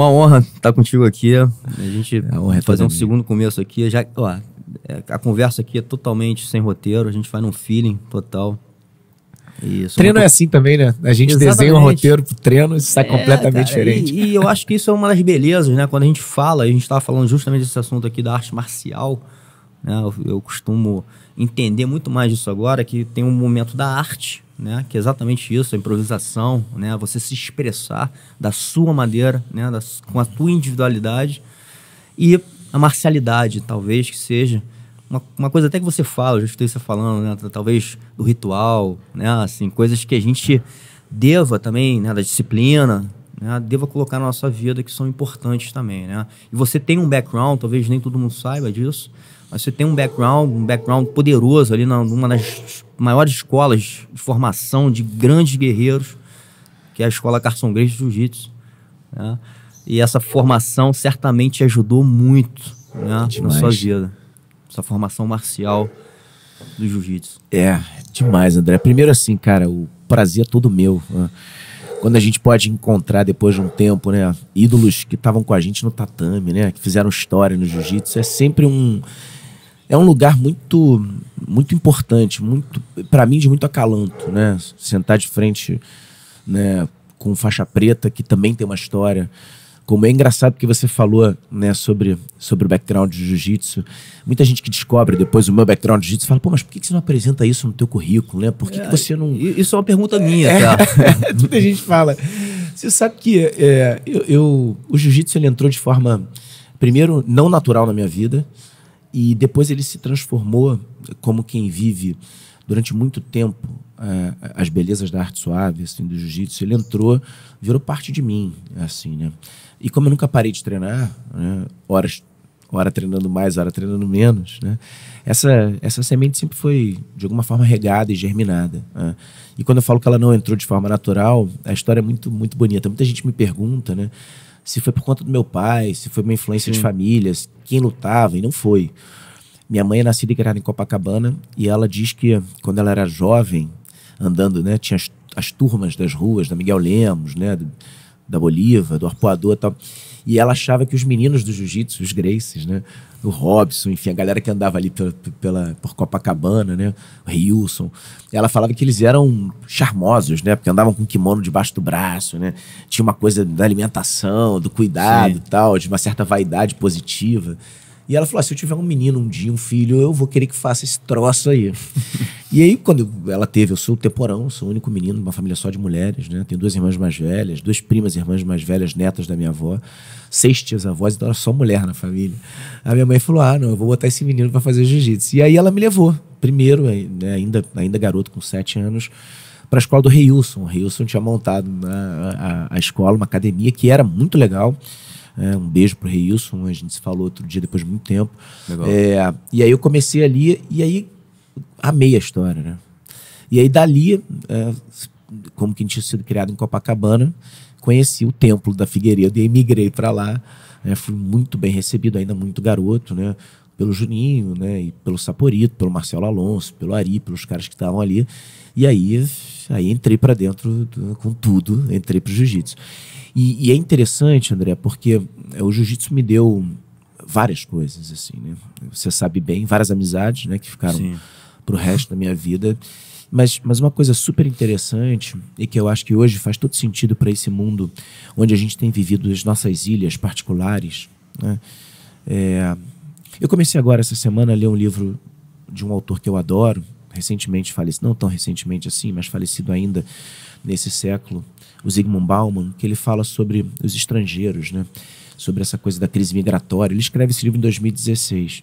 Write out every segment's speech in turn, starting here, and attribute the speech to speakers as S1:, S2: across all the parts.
S1: uma honra estar contigo aqui. A gente é honra fazer um segundo começo aqui. Já, ó, é, a conversa aqui é totalmente sem roteiro, a gente vai num feeling total. É isso, treino uma... é assim também, né? A gente Exatamente. desenha um roteiro
S2: pro treino e é, sai é, completamente cara, diferente. E,
S1: e eu acho que isso é uma das belezas, né? Quando a gente fala, a gente estava falando justamente desse assunto aqui da arte marcial, né? Eu, eu, costumo entender muito mais disso agora, que tem um momento da arte, né? que é exatamente isso, a improvisação, né? você se expressar da sua maneira, né? Da, com a tua individualidade, e a marcialidade, talvez, que seja uma, uma coisa até que você fala, eu já estou falando, né? talvez do ritual, né? assim, coisas que a gente deva também, né? da disciplina, né, deva colocar na nossa vida que são importantes também, né? E você tem um background, talvez nem todo mundo saiba disso, mas você tem um background, um background poderoso ali numa das maiores escolas de formação de grandes guerreiros, que é a escola Carson Grace Jiu-Jitsu. Né? E essa formação certamente ajudou muito né? na sua vida. Essa formação marcial do jiu-jitsu.
S2: É, demais, André. Primeiro assim, cara, o prazer é todo meu. Né? Quando a gente pode encontrar depois de um tempo, né, ídolos que estavam com a gente no tatame, né, que fizeram história no jiu-jitsu, é sempre um é um lugar muito muito importante, muito para mim de muito acalanto, né? Sentar de frente, né, com faixa preta que também tem uma história. Como é engraçado que você falou, né, sobre sobre o background de jiu-jitsu. Muita gente que descobre depois o meu background de jiu-jitsu fala: "Pô, mas por que você não apresenta isso no teu currículo, né? Por que, é, que você não Isso é uma pergunta minha, é. tá? É, muita gente fala. Você sabe que é, eu, eu o jiu-jitsu ele entrou de forma primeiro não natural na minha vida. E depois ele se transformou, como quem vive durante muito tempo uh, as belezas da arte suave, assim, do jiu-jitsu, ele entrou, virou parte de mim, assim, né? E como eu nunca parei de treinar, né? horas, hora treinando mais, hora treinando menos, né? Essa, essa semente sempre foi, de alguma forma, regada e germinada. Né? E quando eu falo que ela não entrou de forma natural, a história é muito, muito bonita. Muita gente me pergunta, né? se foi por conta do meu pai, se foi uma influência Sim. de famílias, quem lutava e não foi. Minha mãe é nascida e criada em Copacabana e ela diz que quando ela era jovem, andando, né, tinha as, as turmas das ruas, da Miguel Lemos, né, do, da Bolívia, do arpoador e tal. E ela achava que os meninos do jiu-jitsu, os Graces, né? O Robson, enfim, a galera que andava ali pela, pela, por Copacabana, né? O Rilson. Ela falava que eles eram charmosos, né? Porque andavam com kimono debaixo do braço, né? Tinha uma coisa da alimentação, do cuidado Sim. e tal, de uma certa vaidade positiva. E ela falou: ah, se eu tiver um menino um dia, um filho, eu vou querer que faça esse troço aí. e aí, quando ela teve, eu sou o temporão, sou o único menino, uma família só de mulheres, né? Tenho duas irmãs mais velhas, duas primas irmãs mais velhas, netas da minha avó, seis tias avós, então era só mulher na família. A minha mãe falou: ah, não, eu vou botar esse menino para fazer jiu-jitsu. E aí ela me levou, primeiro, né, ainda, ainda garoto com sete anos para a escola do Reilson. O Reilson tinha montado na, né, a, a, escola, uma academia que era muito legal. É, um beijo pro Rei Wilson, a gente se falou outro dia depois de muito tempo. É, e aí eu comecei ali e aí amei a história, né? E aí dali, é, como que a gente tinha sido criado em Copacabana, conheci o templo da Figueiredo e emigrei para lá. É, fui muito bem recebido, ainda muito garoto, né? Pelo Juninho, né? E pelo Saporito, pelo Marcelo Alonso, pelo Ari, pelos caras que estavam ali. E aí, aí entrei para dentro do, com tudo, entrei pro jiu-jitsu. E, e é interessante, André, porque é, o jiu-jitsu me deu várias coisas, assim, né? Você sabe bem, várias amizades, né, que ficaram Sim. pro resto da minha vida. Mas, mas uma coisa super interessante e que eu acho que hoje faz todo sentido para esse mundo onde a gente tem vivido as nossas ilhas particulares. Né? É, eu comecei agora essa semana a ler um livro de um autor que eu adoro, recentemente falecido, não tão recentemente assim, mas falecido ainda nesse século, o Zygmunt Bauman, que ele fala sobre os estrangeiros, né? sobre essa coisa da crise migratória. Ele escreve esse livro em 2016.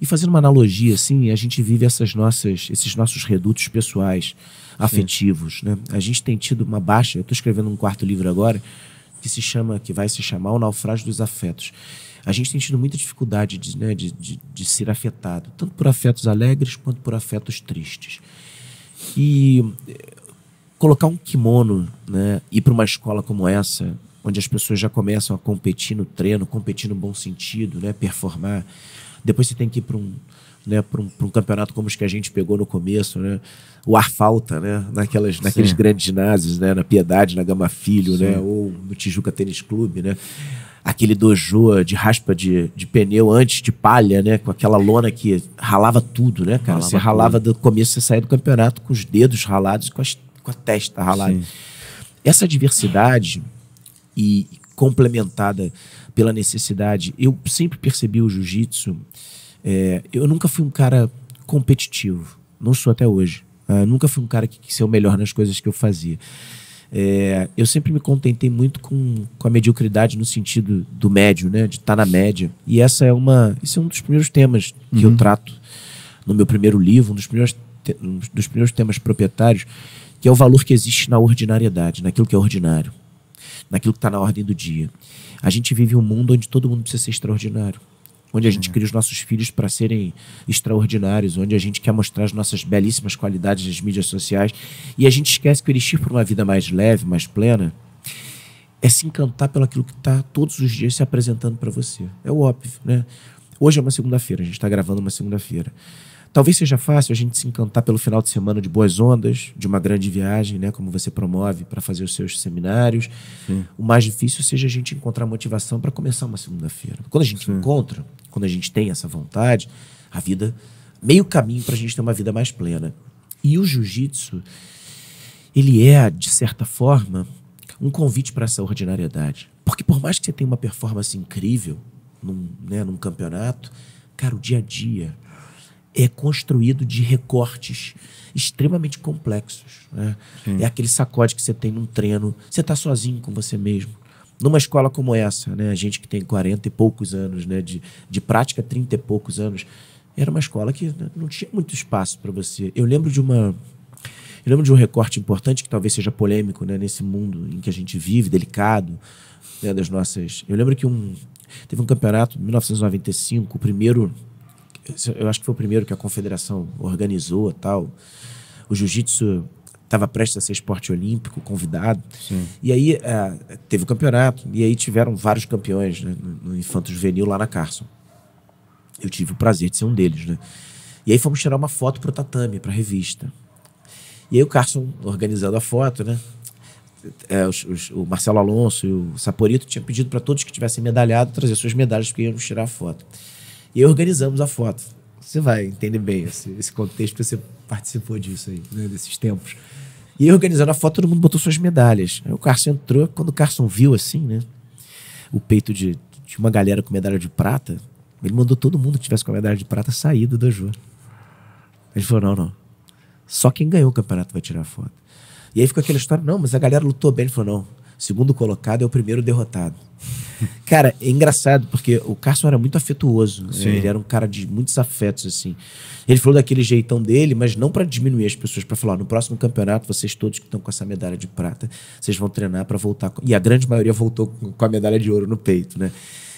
S2: E fazendo uma analogia, assim, a gente vive essas nossas, esses nossos redutos pessoais, afetivos. Né? A gente tem tido uma baixa. Eu estou escrevendo um quarto livro agora que se chama, que vai se chamar O Naufrágio dos Afetos. A gente tem tido muita dificuldade de, né, de, de, de ser afetado, tanto por afetos alegres quanto por afetos tristes. E colocar um kimono, né, ir para uma escola como essa, onde as pessoas já começam a competir no treino, competir no bom sentido, né, performar. Depois você tem que ir para um, né, para um, um, campeonato como os que a gente pegou no começo, né? O ar falta, né? Naquelas, naqueles grandes ginásios, né? Na Piedade, na Gama Filho, né, Sim. né? Ou no Tijuca Tênis Clube, né? Aquele dojo de raspa de, de pneu antes de palha, né? Com aquela lona que ralava tudo, né, cara? Ralava você ralava tudo. do começo, você saía do campeonato com os dedos ralados, com as com a testa ralada. Sim. Essa diversidade e complementada pela necessidade, eu sempre percebi o jiu-jitsu. É, eu nunca fui um cara competitivo, não sou até hoje. Né? nunca fui um cara que quis ser o melhor nas coisas que eu fazia. É, eu sempre me contentei muito com, com a mediocridade no sentido do médio, né? De estar tá na média. E essa é uma, esse é um dos primeiros temas que eu uhum. trato no meu primeiro livro, um dos primeiros, te, um dos primeiros temas proprietários, que é o valor que existe na ordinariedade, naquilo que é ordinário, naquilo que está na ordem do dia. A gente vive um mundo onde todo mundo precisa ser extraordinário, onde a gente uhum. cria os nossos filhos para serem extraordinários, onde a gente quer mostrar as nossas belíssimas qualidades nas mídias sociais e a gente esquece que o elixir para uma vida mais leve, mais plena, é se encantar pelo aquilo que está todos os dias se apresentando para você. É o óbvio, né? Hoje é uma segunda-feira, a gente está gravando uma segunda-feira. Talvez seja fácil a gente se encantar pelo final de semana de boas ondas, de uma grande viagem, né, como você promove para fazer os seus seminários. Sim. O mais difícil seja a gente encontrar motivação para começar uma segunda-feira. Quando a gente Sim. encontra, quando a gente tem essa vontade, a vida meio caminho para a gente ter uma vida mais plena. E o jiu-jitsu, ele é, de certa forma, um convite para essa ordinariedade. Porque por mais que você tenha uma performance incrível num, né, num campeonato, cara, o dia a dia, é construído de recortes extremamente complexos. Né? É aquele sacode que você tem num treino, você está sozinho com você mesmo. Numa escola como essa, né? a gente que tem 40 e poucos anos né? de, de prática, 30 e poucos anos, era uma escola que não tinha muito espaço para você. Eu lembro de uma. Eu lembro de um recorte importante que talvez seja polêmico né? nesse mundo em que a gente vive, delicado, né? das nossas. Eu lembro que um, teve um campeonato em 1995, o primeiro eu acho que foi o primeiro que a confederação organizou tal. O jiu-jitsu estava prestes a ser esporte olímpico, convidado. Sim. E aí é, teve o campeonato, e aí tiveram vários campeões né, no, no Infanto Juvenil lá na Carson. Eu tive o prazer de ser um deles, né? E aí fomos tirar uma foto pro tatame, pra revista. E aí o Carson organizando a foto, né? É, os, os, o Marcelo Alonso e o Saporito tinham pedido para todos que tivessem medalhado trazer suas medalhas, porque íamos tirar a foto. E organizamos a foto. Você vai entender bem esse, esse contexto, porque você participou disso aí, né, desses tempos. E organizando a foto, todo mundo botou suas medalhas. Aí o Carson entrou, quando o Carson viu assim, né? O peito de, de uma galera com medalha de prata, ele mandou todo mundo que tivesse com a medalha de prata sair do dojo. Ele falou: não, não. Só quem ganhou o campeonato vai tirar a foto. E aí ficou aquela história: não, mas a galera lutou bem. Ele falou: não, segundo colocado é o primeiro derrotado. cara, é engraçado, porque o Carson era muito afetuoso. Né? Ele era um cara de muitos afetos, assim. Ele falou daquele jeitão dele, mas não para diminuir as pessoas, para falar: no próximo campeonato, vocês todos que estão com essa medalha de prata, vocês vão treinar para voltar. E a grande maioria voltou com a medalha de ouro no peito, né?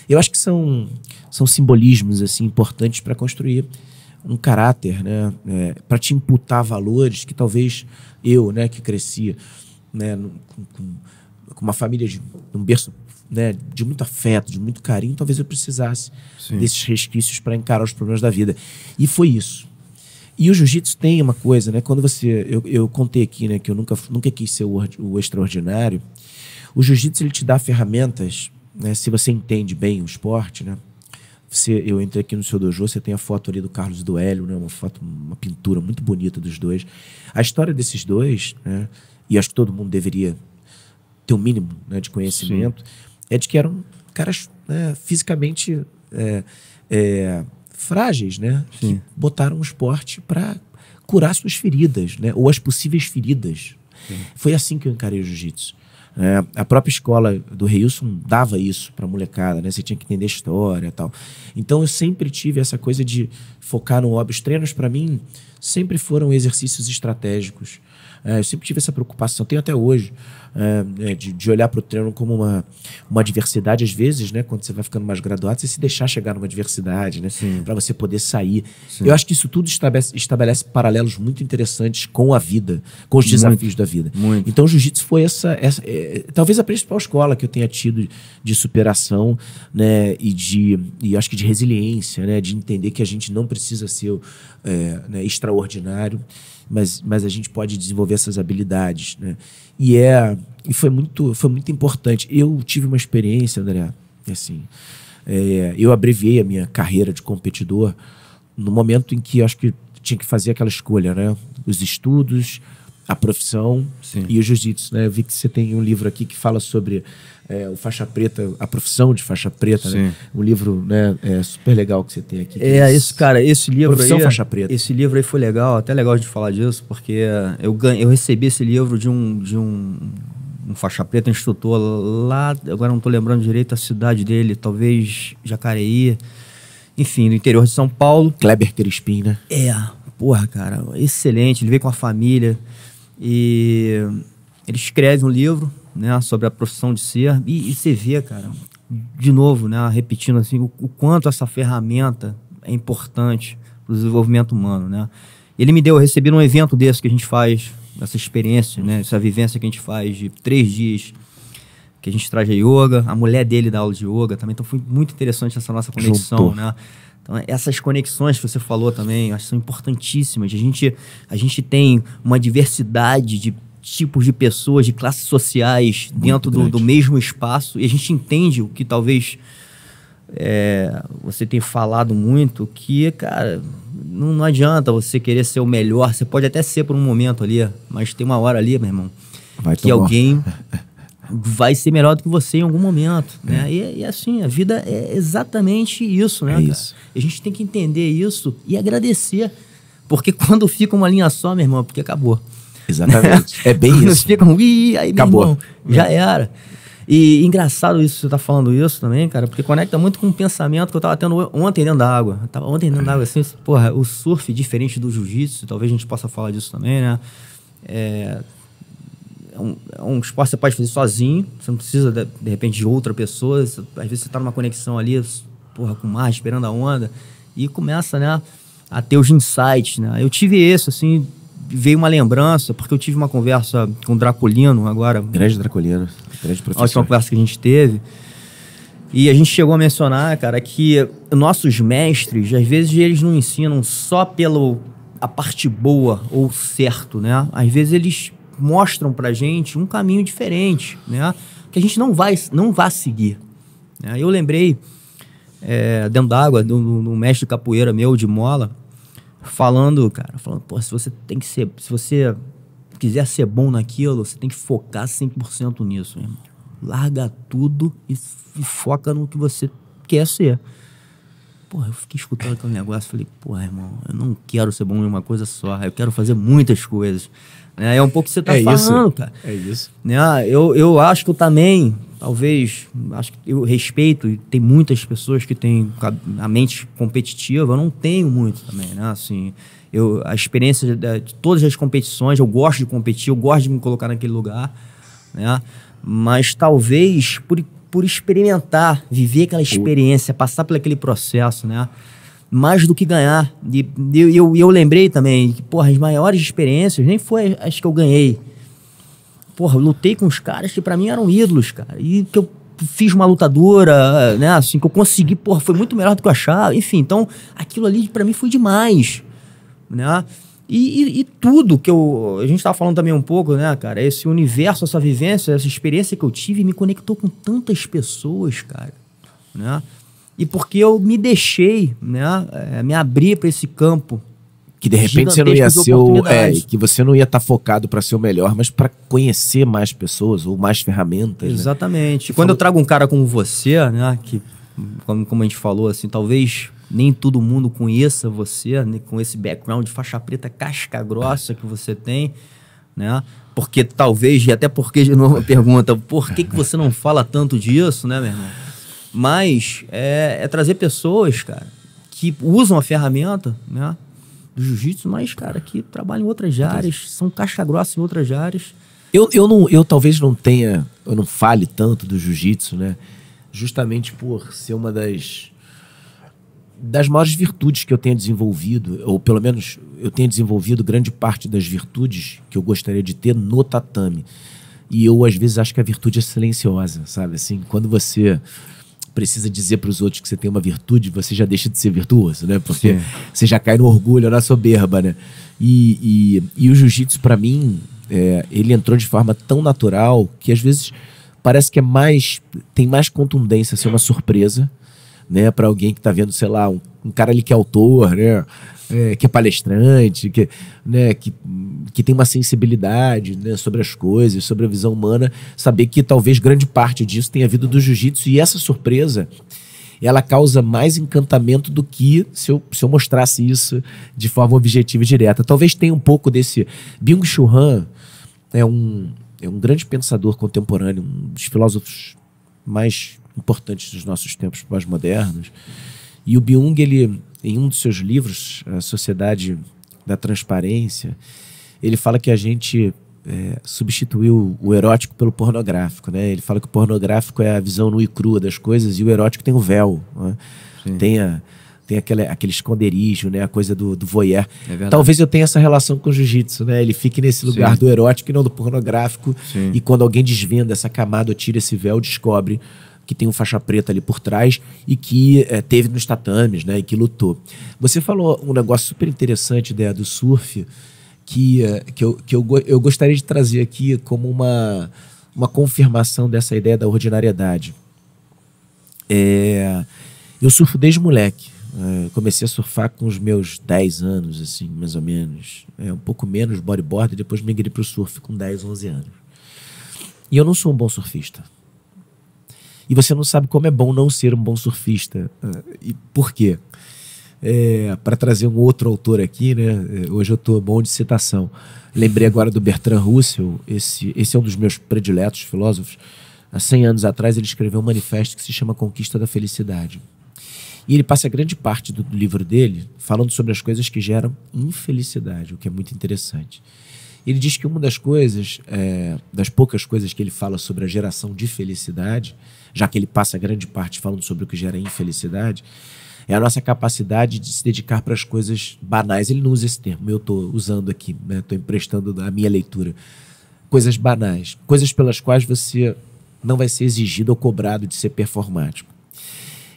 S2: Eu acho que são, são simbolismos assim importantes para construir um caráter, né? É, para te imputar valores que talvez eu, né, que crescia, né, com, com com uma família de um berço né, de muito afeto, de muito carinho, talvez eu precisasse Sim. desses resquícios para encarar os problemas da vida. E foi isso. E o jiu-jitsu tem uma coisa, né? Quando você. Eu, eu contei aqui, né? Que eu nunca, nunca quis ser o, o extraordinário. O jiu-jitsu ele te dá ferramentas, né? Se você entende bem o esporte, né? Você, eu entrei aqui no seu dojo, você tem a foto ali do Carlos e do Hélio, né? Uma foto, uma pintura muito bonita dos dois. A história desses dois, né? E acho que todo mundo deveria ter o um mínimo né, de conhecimento, Sim. é de que eram caras né, fisicamente é, é, frágeis, né? Sim. Que botaram o esporte para curar suas feridas, né? Ou as possíveis feridas. Sim. Foi assim que eu encarei o jiu-jitsu. É, a própria escola do Reilson dava isso para molecada, né? Você tinha que entender história e tal. Então eu sempre tive essa coisa de focar no óbvio. Os treinos para mim sempre foram exercícios estratégicos. É, eu sempre tive essa preocupação, tenho até hoje, é, é de, de, olhar para o treino como uma, uma diversidade, às vezes, né? Quando você vai ficando mais graduado, você se deixar chegar numa diversidade, né? Para você poder sair. Sim. Eu acho que isso tudo estabelece, estabelece, paralelos muito interessantes com a vida, com os desafios muito, da vida. Muito. Então, o jiu-jitsu foi essa, essa é, talvez a principal escola que eu tenha tido de superação, né? E de, e acho que de resiliência, né? De entender que a gente não precisa ser é, né, extraordinário mas, mas a gente pode desenvolver essas habilidades, né? E é e foi muito foi muito importante. Eu tive uma experiência, André, assim, é, eu abreviei a minha carreira de competidor no momento em que acho que tinha que fazer aquela escolha, né? Os estudos, a profissão Sim. e o jiu-jitsu, né? Eu vi que você tem um livro aqui que fala sobre é, o
S1: faixa preta, a
S2: profissão de faixa preta, né? um livro né, é, super legal que você tem
S1: aqui. É, é, esse cara, esse livro profissão aí, é- faixa preta. esse livro aí foi legal, até legal de falar disso, porque eu ganhei, eu recebi esse livro de um de um, um faixa preta um instrutor lá, agora não estou lembrando direito a cidade dele, talvez Jacareí, enfim, no interior de São Paulo. Kleber Crispim, né? É, porra, cara, excelente, ele veio com a família e ele escreve um livro né, sobre a profissão de ser. E, e você vê, cara, de novo, né, repetindo assim, o, o quanto essa ferramenta é importante para o desenvolvimento humano, né? Ele me deu, eu recebi num evento desse que a gente faz, essa experiência, né, essa vivência que a gente faz de três dias, que a gente traz a yoga, a mulher dele dá aula de yoga também, então foi muito interessante essa nossa conexão, Juntou. né? Então, essas conexões que você falou também, acho que são importantíssimas. A gente, a gente tem uma diversidade de tipos de pessoas, de classes sociais Muito dentro do, do, mesmo espaço. E a gente entende o que talvez é, você tem falado muito, que, cara, não, não, adianta você querer ser o melhor. Você pode até ser por um momento ali, mas tem uma hora ali, meu irmão, vai que alguém vai ser melhor do que você em algum momento, né? é. né? E, e, assim, a vida é exatamente isso, né? É isso. A gente tem que entender isso e agradecer. Porque quando fica uma linha só, meu irmão, é porque acabou. Exatamente. é bem isso. isso. ficam, ui, aí Acabou. Irmão, já é. era. E engraçado isso, você tá falando isso também, cara, porque conecta muito com o pensamento que eu tava tendo ontem dentro da água. Eu tava ontem dentro da água assim, porra, o surf diferente do jiu-jitsu, talvez a gente possa falar disso também, né? É, é um, é um esporte que você pode fazer sozinho, você não precisa, de, de repente, de outra pessoa. Você, às vezes você tá numa conexão ali, porra, com o mar, esperando a onda, e começa, né, a ter os insights, né? Eu tive esse, assim, veio uma lembrança, porque eu tive uma conversa com o Dracolino agora. Grande Dracolino grande professor. A última conversa que a gente teve. E a gente chegou a mencionar, cara, que nossos mestres, às vezes, eles não ensinam só pela a parte boa ou certo, né? Às vezes eles mostram pra gente um caminho diferente, né? Que a gente não vai, não vai seguir. Né? Eu lembrei, é, dentro d'água, do, do mestre capoeira meu de mola, falando, cara, falando, pô, se você tem que ser, se você quiser ser bom naquilo, você tem que focar 100% nisso, irmão. Larga tudo e, e, foca no que você quer ser. Porra, eu fiquei escutando aquele negócio, falei, porra, irmão, eu não quero ser bom em uma coisa só, eu quero fazer muitas coisas. Né, é, um pouco o que você tá é falando, isso. cara. É isso. Né? Eu, eu acho que eu também talvez, acho que eu respeito, e tem muitas pessoas que têm a mente competitiva, eu não tenho muito também, né? Assim, eu, a experiência de, de todas as competições, eu gosto de competir, eu gosto de me colocar naquele lugar, né? Mas talvez por, por experimentar, viver aquela experiência, passar por aquele processo, né? mais do que ganhar. E eu, eu, eu lembrei também que, porra, as maiores experiências nem foi as que eu ganhei porra, lutei com os caras que para mim eram ídolos, cara. E que eu fiz uma lutadora, né? Assim, que eu consegui, porra, foi muito melhor do que eu achava. Enfim, então aquilo ali para mim foi demais, né? E, e, e, tudo que eu. A gente estava falando também um pouco, né, cara? Esse universo, essa vivência, essa experiência que eu tive me conectou com tantas pessoas, cara. Né? E porque eu me deixei, né? Eh, me abrir para esse campo que de repente você não ia ser o, é, que
S2: você não ia estar tá focado para ser o melhor, mas para conhecer mais pessoas ou mais ferramentas. Né? Exatamente. Né? Quando falou... eu trago
S1: um cara como você, né, que como, como a gente falou assim, talvez nem todo mundo conheça você, né, com esse background de faixa preta casca grossa que você tem, né? Porque talvez, e até porque, de novo, a pergunta, por que, que você não fala tanto disso, né, meu irmão? Mas é, é trazer pessoas, cara, que usam a ferramenta, né? do jiu-jitsu, mas, cara, que trabalham em outras áreas, são caixa grossa em outras áreas.
S2: Eu, eu, não, eu talvez não tenha, eu não fale tanto do jiu-jitsu, né? Justamente por ser uma das das maiores virtudes que eu tenho desenvolvido, ou pelo menos eu tenho desenvolvido grande parte das virtudes que eu gostaria de ter no tatame. E eu às vezes acho que a virtude é silenciosa, sabe? Assim, quando você precisa dizer para os outros que você tem uma virtude, você já deixa de ser virtuoso, né? Porque Sim. você já cai no orgulho, na soberba, né? E, e, e o jiu-jitsu, para mim, é, ele entrou de forma tão natural que às vezes parece que é mais. tem mais contundência ser assim, uma surpresa, né? Para alguém que está vendo, sei lá, um, um cara ali que é autor, né? é, que é palestrante, que, né, que, que tem uma sensibilidade né, sobre as coisas, sobre a visão humana, saber que talvez grande parte disso tenha vindo do jiu-jitsu e essa surpresa ela causa mais encantamento do que se eu, se eu mostrasse isso de forma objetiva e direta. Talvez tenha um pouco desse. Byung Chul Han é um, é um grande pensador contemporâneo, um dos filósofos mais importantes dos nossos tempos mais modernos. E o Byung, ele em um dos seus livros, A Sociedade da Transparência, ele fala que a gente é, substituiu o erótico pelo pornográfico, né? Ele fala que o pornográfico é a visão nua e crua das coisas e o erótico tem o véu, né? tem, a, tem aquele, aquele esconderijo, né? A coisa do, do voyeur. É Talvez eu tenha essa relação com o jiu-jitsu, né? Ele fique nesse lugar Sim. do erótico e não do pornográfico. Sim. E quando alguém desvenda essa camada, tira esse véu, descobre que tem um faixa preta ali por trás e que é, teve nos tatames, né? E que lutou. Você falou um negócio super interessante né, do surf que, eh, que, eu, que eu, eu gostaria de trazer aqui como uma, uma confirmação dessa ideia da ordinariedade. É, eu surfo desde moleque. É, comecei a surfar com os meus 10 anos, assim, mais ou menos. É, um pouco menos bodyboard, depois migrei para o surf com 10, 11 anos. E eu não sou um bom surfista. E você não sabe como é bom não ser um bom surfista. Ah, e por quê? É, para trazer um outro autor aqui, né? É, hoje eu estou bom de citação. Lembrei agora do Bertrand Russell, esse, esse é um dos meus prediletos filósofos. Há 100 anos atrás ele escreveu um manifesto que se chama Conquista da Felicidade. E ele passa grande parte do livro dele falando sobre as coisas que geram infelicidade, o que é muito interessante. Ele diz que uma das coisas, é, das poucas coisas que ele fala sobre a geração de felicidade, já que ele passa grande parte falando sobre o que gera infelicidade, é a nossa capacidade de se dedicar para as coisas banais. Ele não usa esse termo, eu estou usando aqui, estou né? emprestando a minha leitura. Coisas banais, coisas pelas quais você não vai ser exigido ou cobrado de ser performático.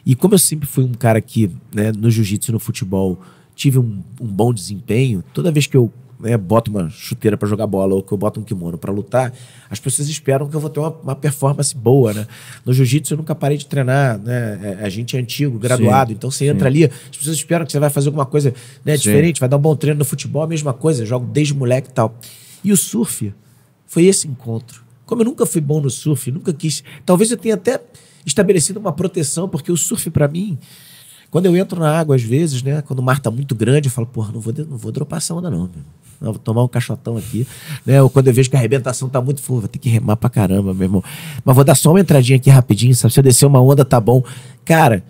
S2: E como eu sempre fui um cara que, né, no jiu-jitsu e no futebol, tive um, um bom desempenho, toda vez que eu né, boto uma chuteira para jogar bola ou que eu boto um kimono para lutar, as pessoas esperam que eu vou ter uma, uma performance boa, né? No jiu-jitsu eu nunca parei de treinar, né? É, é, a gente é antigo, graduado, sim, então você entra sim. ali, as pessoas esperam que você vai fazer alguma coisa né, diferente, vai dar um bom treino no futebol, a mesma coisa, jogo desde moleque e tal. E o surf foi esse encontro. Como eu nunca fui bom no surf, nunca quis. Talvez eu tenha até estabelecido uma proteção, porque o surf para mim quando eu entro na água, às vezes, né? Quando o mar tá muito grande, eu falo, porra, não vou, não vou dropar essa onda, não, meu vou tomar um cachotão aqui. Né? Ou quando eu vejo que a arrebentação tá muito full, vou ter que remar pra caramba, meu irmão. Mas vou dar só uma entradinha aqui rapidinho, sabe? Se eu descer uma onda, tá bom. Cara,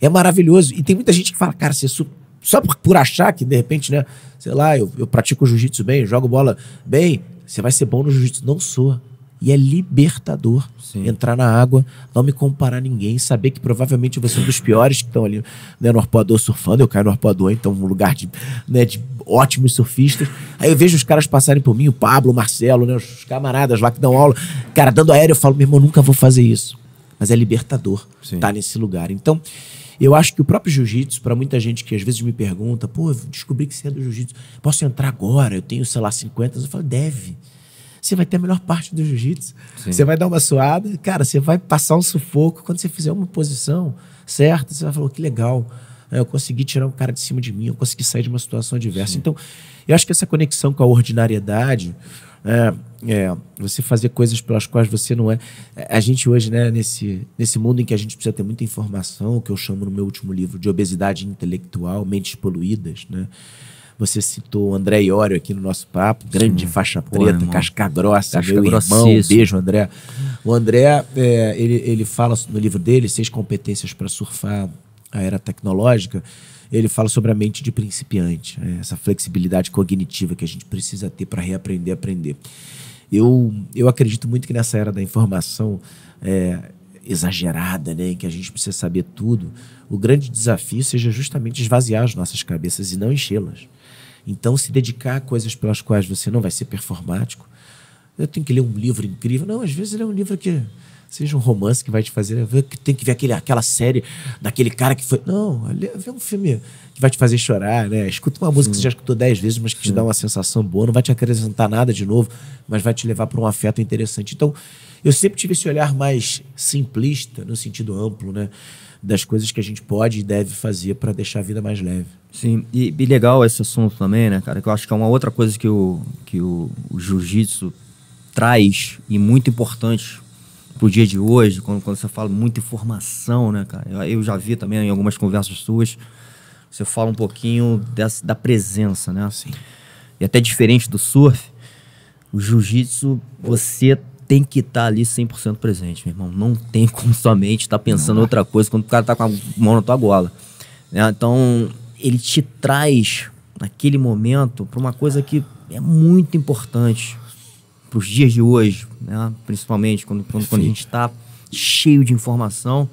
S2: é maravilhoso. E tem muita gente que fala, cara, você só por, por achar que, de repente, né? Sei lá, eu, eu pratico jiu-jitsu bem, jogo bola bem, você vai ser bom no jiu-jitsu. Não sou. E é libertador Sim. entrar na água, não me comparar a ninguém, saber que provavelmente você é um dos piores que estão ali né, no arpoador surfando. Eu caio no arpoador, então, um lugar de, né, de ótimos surfistas. Aí eu vejo os caras passarem por mim, o Pablo, o Marcelo, né, os camaradas lá que dão aula. Cara, dando aéreo, eu falo, meu irmão, nunca vou fazer isso. Mas é libertador estar tá nesse lugar. Então, eu acho que o próprio jiu-jitsu, para muita gente que às vezes me pergunta, pô, eu descobri que você é do jiu-jitsu, posso entrar agora? Eu tenho, sei lá, 50. Eu falo, deve você vai ter a melhor parte do jiu-jitsu. Você vai dar uma suada, cara, você vai passar um sufoco. Quando você fizer uma posição certa, você vai falar: oh, que legal, é, eu consegui tirar um cara de cima de mim, eu consegui sair de uma situação adversa. Sim. Então, eu acho que essa conexão com a ordinariedade. É, é, você fazer coisas pelas quais você não é. A gente hoje, né, nesse, nesse mundo em que a gente precisa ter muita informação, que eu chamo no meu último livro de obesidade intelectual, mentes poluídas, né? Você citou o André Iório aqui no nosso papo, grande Sim. faixa preta, Pô, casca grossa, casca meu irmão. beijo, André. O André, é, ele, ele fala no livro dele, Seis Competências para Surfar a Era Tecnológica, ele fala sobre a mente de principiante, né, essa flexibilidade cognitiva que a gente precisa ter para reaprender aprender. Eu, eu acredito muito que nessa era da informação é, exagerada, né, em que a gente precisa saber tudo, o grande desafio seja justamente esvaziar as nossas cabeças e não enchê-las. Então, se dedicar a coisas pelas quais você não vai ser performático. Eu tenho que ler um livro incrível. Não, às vezes ler um livro que seja um romance que vai te fazer. Tem que ver aquele, aquela série daquele cara que foi. Não, vê um filme que vai te fazer chorar, né? Escuta uma música que você já escutou dez vezes, mas que Sim. te dá uma sensação boa, não vai te acrescentar nada de novo, mas vai te levar para um afeto interessante. Então, eu sempre tive esse olhar mais simplista, no sentido amplo, né? das coisas que a gente pode e deve fazer para deixar a vida mais leve.
S1: Sim, e, e, legal esse assunto também, né, cara? Que eu acho que é uma outra coisa que o, que o, o jiu-jitsu traz e muito importante pro dia de hoje, quando, quando você fala muita informação, né, cara? Eu, eu já vi também em algumas conversas suas, você fala um pouquinho dessa, da presença, né? Sim. E até diferente do surf, o jiu-jitsu, você tem que estar tá ali 100% presente, meu irmão. Não tem como sua mente estar tá pensando não. outra coisa quando o cara tá com a mão na tua gola. Né? Então, ele te traz, naquele momento, para uma coisa que é muito importante para os dias de hoje, né? principalmente quando, quando, quando a gente está cheio de informação.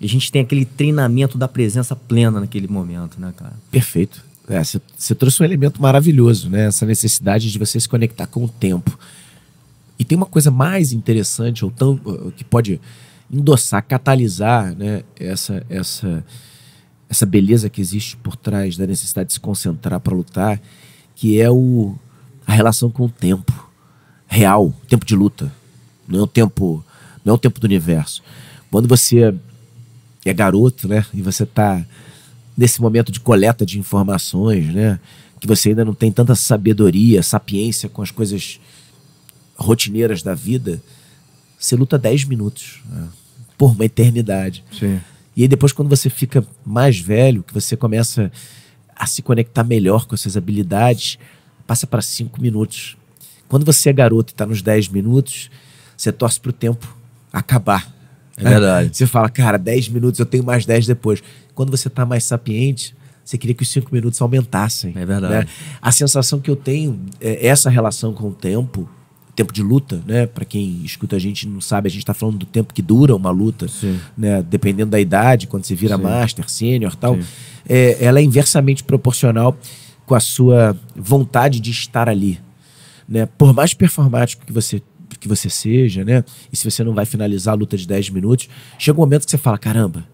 S1: E a gente tem aquele treinamento da presença plena naquele momento, né, cara? Perfeito.
S2: É, você é, trouxe um elemento
S1: maravilhoso, né? Essa necessidade de você se conectar com o tempo.
S2: E tem uma coisa mais interessante, ou tão, eh, que pode endossar, catalisar né, essa, essa, essa beleza que existe por trás da necessidade de se concentrar para lutar, que é o, a relação com o tempo real, tempo de luta. Não é o tempo, não é o tempo do universo. Quando você é garoto, né, e você está nesse momento de coleta de informações, né, que você ainda não tem tanta sabedoria, sapiência com as coisas rotineiras da vida, você luta 10 minutos né? por uma eternidade. Sim. E aí depois, quando você fica mais velho, que você começa a se conectar melhor com essas habilidades, passa para 5 minutos. Quando você é garoto e está nos 10 minutos, você torce para o tempo acabar. É verdade. Você fala, cara, 10 minutos, eu tenho mais 10 depois. Quando você está mais sapiente, você queria que os 5 minutos aumentassem. É verdade. Né? A sensação que eu tenho, é essa relação com o tempo, tempo de luta, né? Para quem escuta a gente não sabe, a gente está falando do tempo que dura uma luta, Sim. né? Dependendo da idade, quando você vira Sim. master, sênior, tal, é, ela é inversamente proporcional com a sua vontade de estar ali, né? Por mais performático que você que você seja, né? E se você não vai finalizar a luta de 10 minutos, chega um momento que você fala, caramba,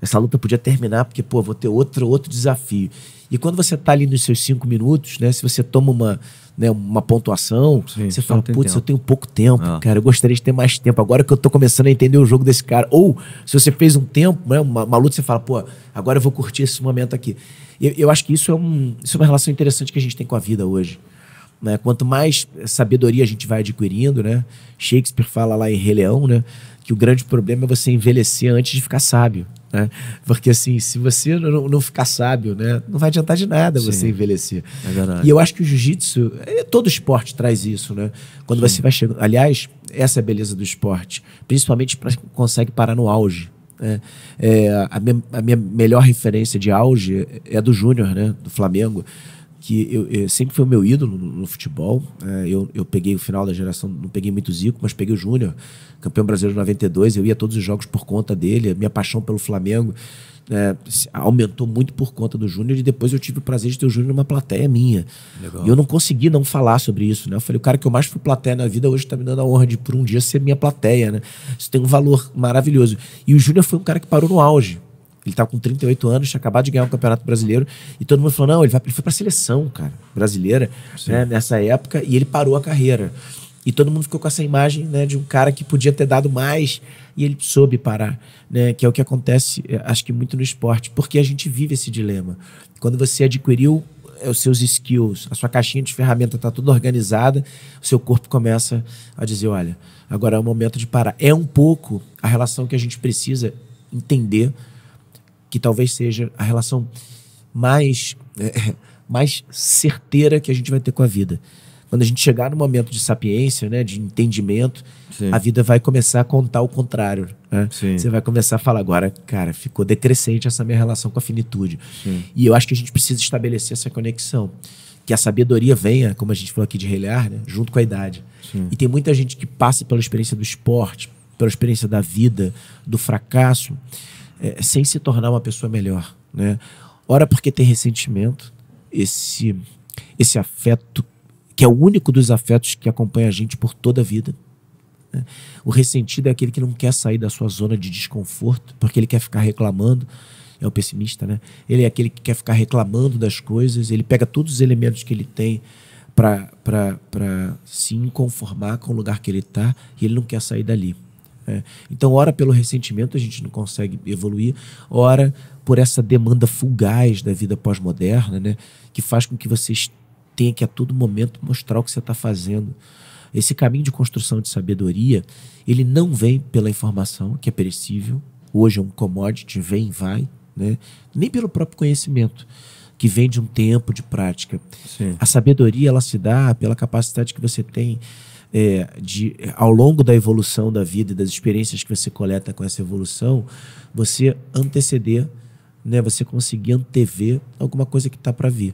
S2: essa luta podia terminar porque pô, vou ter outro outro desafio. E quando você está ali nos seus cinco minutos, né? Se você toma uma né, uma pontuação, Sim, você fala, putz, eu tenho pouco tempo, ah. cara, eu gostaria de ter mais tempo. Agora que eu tô começando a entender o jogo desse cara. Ou se você fez um tempo, né, uma, uma luta, você fala, pô, agora eu vou curtir esse momento aqui. Eu, eu acho que isso é, um, isso é uma relação interessante que a gente tem com a vida hoje. Né? Quanto mais sabedoria a gente vai adquirindo, né? Shakespeare fala lá em Rei Leão, né? Que o grande problema é você envelhecer antes de ficar sábio. Né? Porque assim, se você não, não, ficar sábio, né, não vai adiantar de nada Sim, você envelhecer. É e eu acho que o jiu-jitsu, eh, todo esporte traz isso, né? Quando Sim. você vai chegando. Aliás, essa é a beleza do esporte, principalmente para quem consegue parar no auge. Né? É, a, minha, a minha melhor referência de auge é do Júnior, né? Do Flamengo que eu, eu, sempre foi o meu ídolo no, no futebol. É, eu, eu peguei o final da geração, não peguei muito Zico, mas peguei o Júnior, campeão brasileiro 92. Eu ia todos os jogos por conta dele. Minha paixão pelo Flamengo é, aumentou muito por conta do Júnior. E depois eu tive o prazer de ter o Júnior numa plateia minha. Legal. E eu não consegui não falar sobre isso. Né? Eu falei, o cara que eu mais fui plateia na vida hoje está me dando a honra de por um dia ser minha plateia. Né? Isso tem um valor maravilhoso. E o Júnior foi um cara que parou no auge. Ele tava tá com 38 anos, tinha acabado de ganhar o um Campeonato Brasileiro. E todo mundo falou: não, ele, vai, ele foi pra seleção, cara, brasileira, né, nessa época. E ele parou a carreira. E todo mundo ficou com essa imagem né, de um cara que podia ter dado mais e ele soube parar, né, que é o que acontece, eh, acho que muito no esporte, porque a gente vive esse dilema. Quando você adquiriu eh, os seus skills, a sua caixinha de ferramenta está toda organizada, o seu corpo começa a dizer, olha, agora é o momento de parar. É um pouco a relação que a gente precisa entender que talvez seja a relação mais, é, é, mais certeira que a gente vai ter com a vida. Quando a gente chegar no momento de sapiência, né, de entendimento, Sim. a vida vai começar a contar o contrário. Né? Você vai começar a falar agora, cara, ficou decrescente essa minha relação com a finitude. Sim. E eu acho que a gente precisa estabelecer essa conexão. Que a sabedoria venha, como a gente falou aqui de relhar, né, junto com a idade. Sim. E tem muita gente que passa pela experiência do esporte, pela experiência da vida, do fracasso, é, sem se tornar uma pessoa melhor, né? Ora porque tem ressentimento, esse esse afeto que é o único dos afetos que acompanha a gente por toda a vida. Né? O ressentido é aquele que não quer sair da sua zona de desconforto, porque ele quer ficar reclamando. É o pessimista, né? Ele é aquele que quer ficar reclamando das coisas, ele pega todos os elementos que ele tem para se inconformar com o lugar que ele está e ele não quer sair dali. É. Então, ora pelo ressentimento, a gente não consegue evoluir, ora por essa demanda fugaz da vida pós-moderna, né, que faz com que vocês tenham que a todo momento mostrar o que você está fazendo. Esse caminho de construção de sabedoria, ele não vem pela informação, que é perecível, hoje é um commodity, vem e vai, né? nem pelo próprio conhecimento, que vem de um tempo de prática. Sim. A sabedoria, ela se dá pela capacidade que você tem é, de, ao longo da evolução da vida e das experiências que você coleta com essa evolução, você anteceder, né, você conseguir antever alguma coisa que está para vir.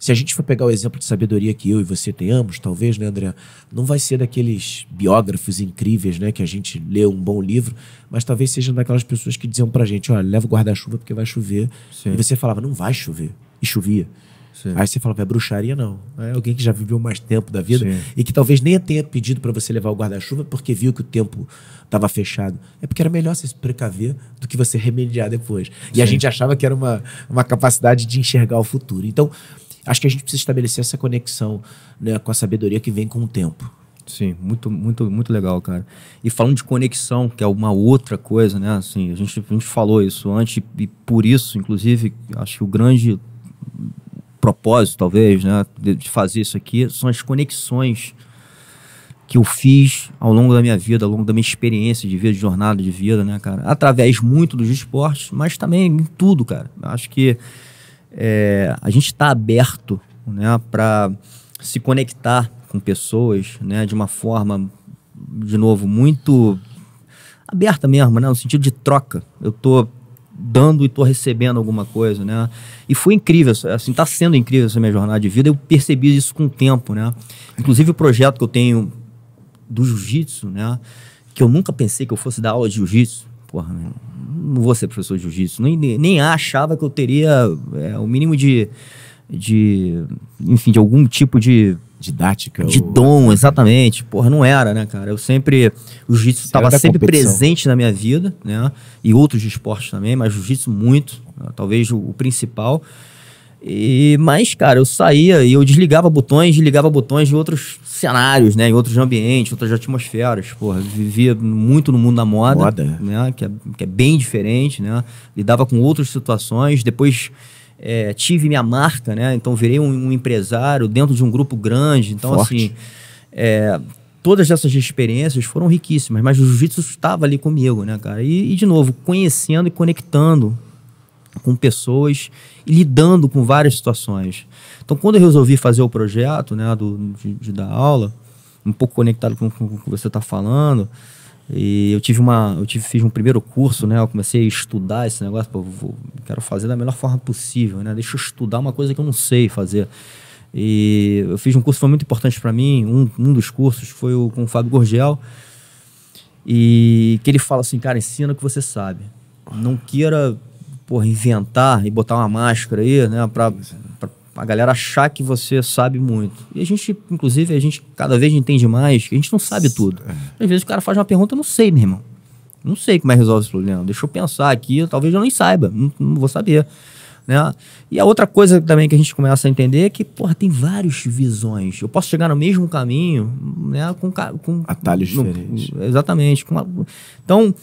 S2: Se a gente for pegar o exemplo de sabedoria que eu e você tenhamos, talvez, né, André, não vai ser daqueles biógrafos incríveis, né, que a gente lê um bom livro, mas talvez seja daquelas pessoas que diziam pra gente, olha, leva o guarda-chuva porque vai chover. Sim. E você falava, não vai chover. E chovia. Sim. Aí você fala, é bruxaria, não. É alguém que já viveu mais tempo da vida Sim. e que talvez nem tenha pedido para você levar o guarda-chuva porque viu que o tempo estava fechado. É porque era melhor você se precaver do que você remediar depois. E Sim. a gente achava que era uma, uma capacidade de enxergar o futuro.
S1: Então, acho que a gente precisa estabelecer essa conexão né, com a sabedoria que vem com o tempo. Sim, muito, muito, muito legal, cara. E falando de conexão, que é uma outra coisa, né? Assim, a gente, a gente falou isso antes, e por isso, inclusive, acho que o grande propósito, talvez, né, de, fazer isso aqui, são as conexões que eu fiz ao longo da minha vida, ao longo da minha experiência de vida, de jornada de vida, né, cara? Através muito dos esportes, mas também em tudo, cara. Eu acho que é, a gente está aberto, né, para se conectar com pessoas, né, de uma forma, de novo, muito aberta mesmo, né, no sentido de troca. Eu tô dando e tô recebendo alguma coisa, né? E foi incrível, assim, tá sendo incrível essa minha jornada de vida. Eu percebi isso com o tempo, né? Inclusive o projeto que eu tenho do jiu-jitsu, né? Que eu nunca pensei que eu fosse dar aula de jiu-jitsu. Porra, não vou ser professor de jiu-jitsu. Nem, nem achava que eu teria é, o mínimo de, de. Enfim, de algum tipo de didática. De ou... dom, exatamente. Porra, não era, né, cara? Eu sempre. O jiu-jitsu estava sempre competição. presente na minha vida, né? E outros esportes também, mas jiu-jitsu muito. Né? Talvez o, o, principal. E, mas, cara, eu saía e eu desligava botões, desligava botões de outros cenários, né? Em outros ambientes, outras atmosferas. Porra, vivia muito no mundo da moda, moda. É. né? Que é, que é bem diferente, né? Lidava com outras situações. Depois é, tive minha marca, né? Então virei um, um, empresário dentro de um grupo grande. Então, Forte. assim, é, todas essas experiências foram riquíssimas, mas o jiu-jitsu estava ali comigo, né, cara? E, e, de novo, conhecendo e conectando com pessoas e lidando com várias situações. Então, quando eu resolvi fazer o projeto, né, do, de, de dar aula, um pouco conectado com, com o que você está falando, e eu tive uma, eu tive, fiz um primeiro curso, né? Eu comecei a estudar esse negócio, pô, vou, quero fazer da melhor forma possível, né? Deixa eu estudar uma coisa que eu não sei fazer. E eu fiz um curso que foi muito importante para mim, um, um dos cursos foi o, com o Fábio Gorgel, e que ele fala assim, cara, ensina o que você sabe. Não queira, por inventar e botar uma máscara aí, né? Pra, a galera achar que você sabe muito. E a gente, inclusive, a gente cada vez entende mais que a gente não sabe tudo. Às vezes o cara faz uma pergunta, eu não sei, meu irmão. Não sei como é que resolve esse problema. Deixa eu pensar aqui, talvez eu nem saiba, não, não vou saber. Né? E a outra coisa também que a gente começa a entender é que, porra, tem várias visões. Eu posso chegar no mesmo caminho, né, com... com Atalhos no, diferentes. Exatamente. Com então,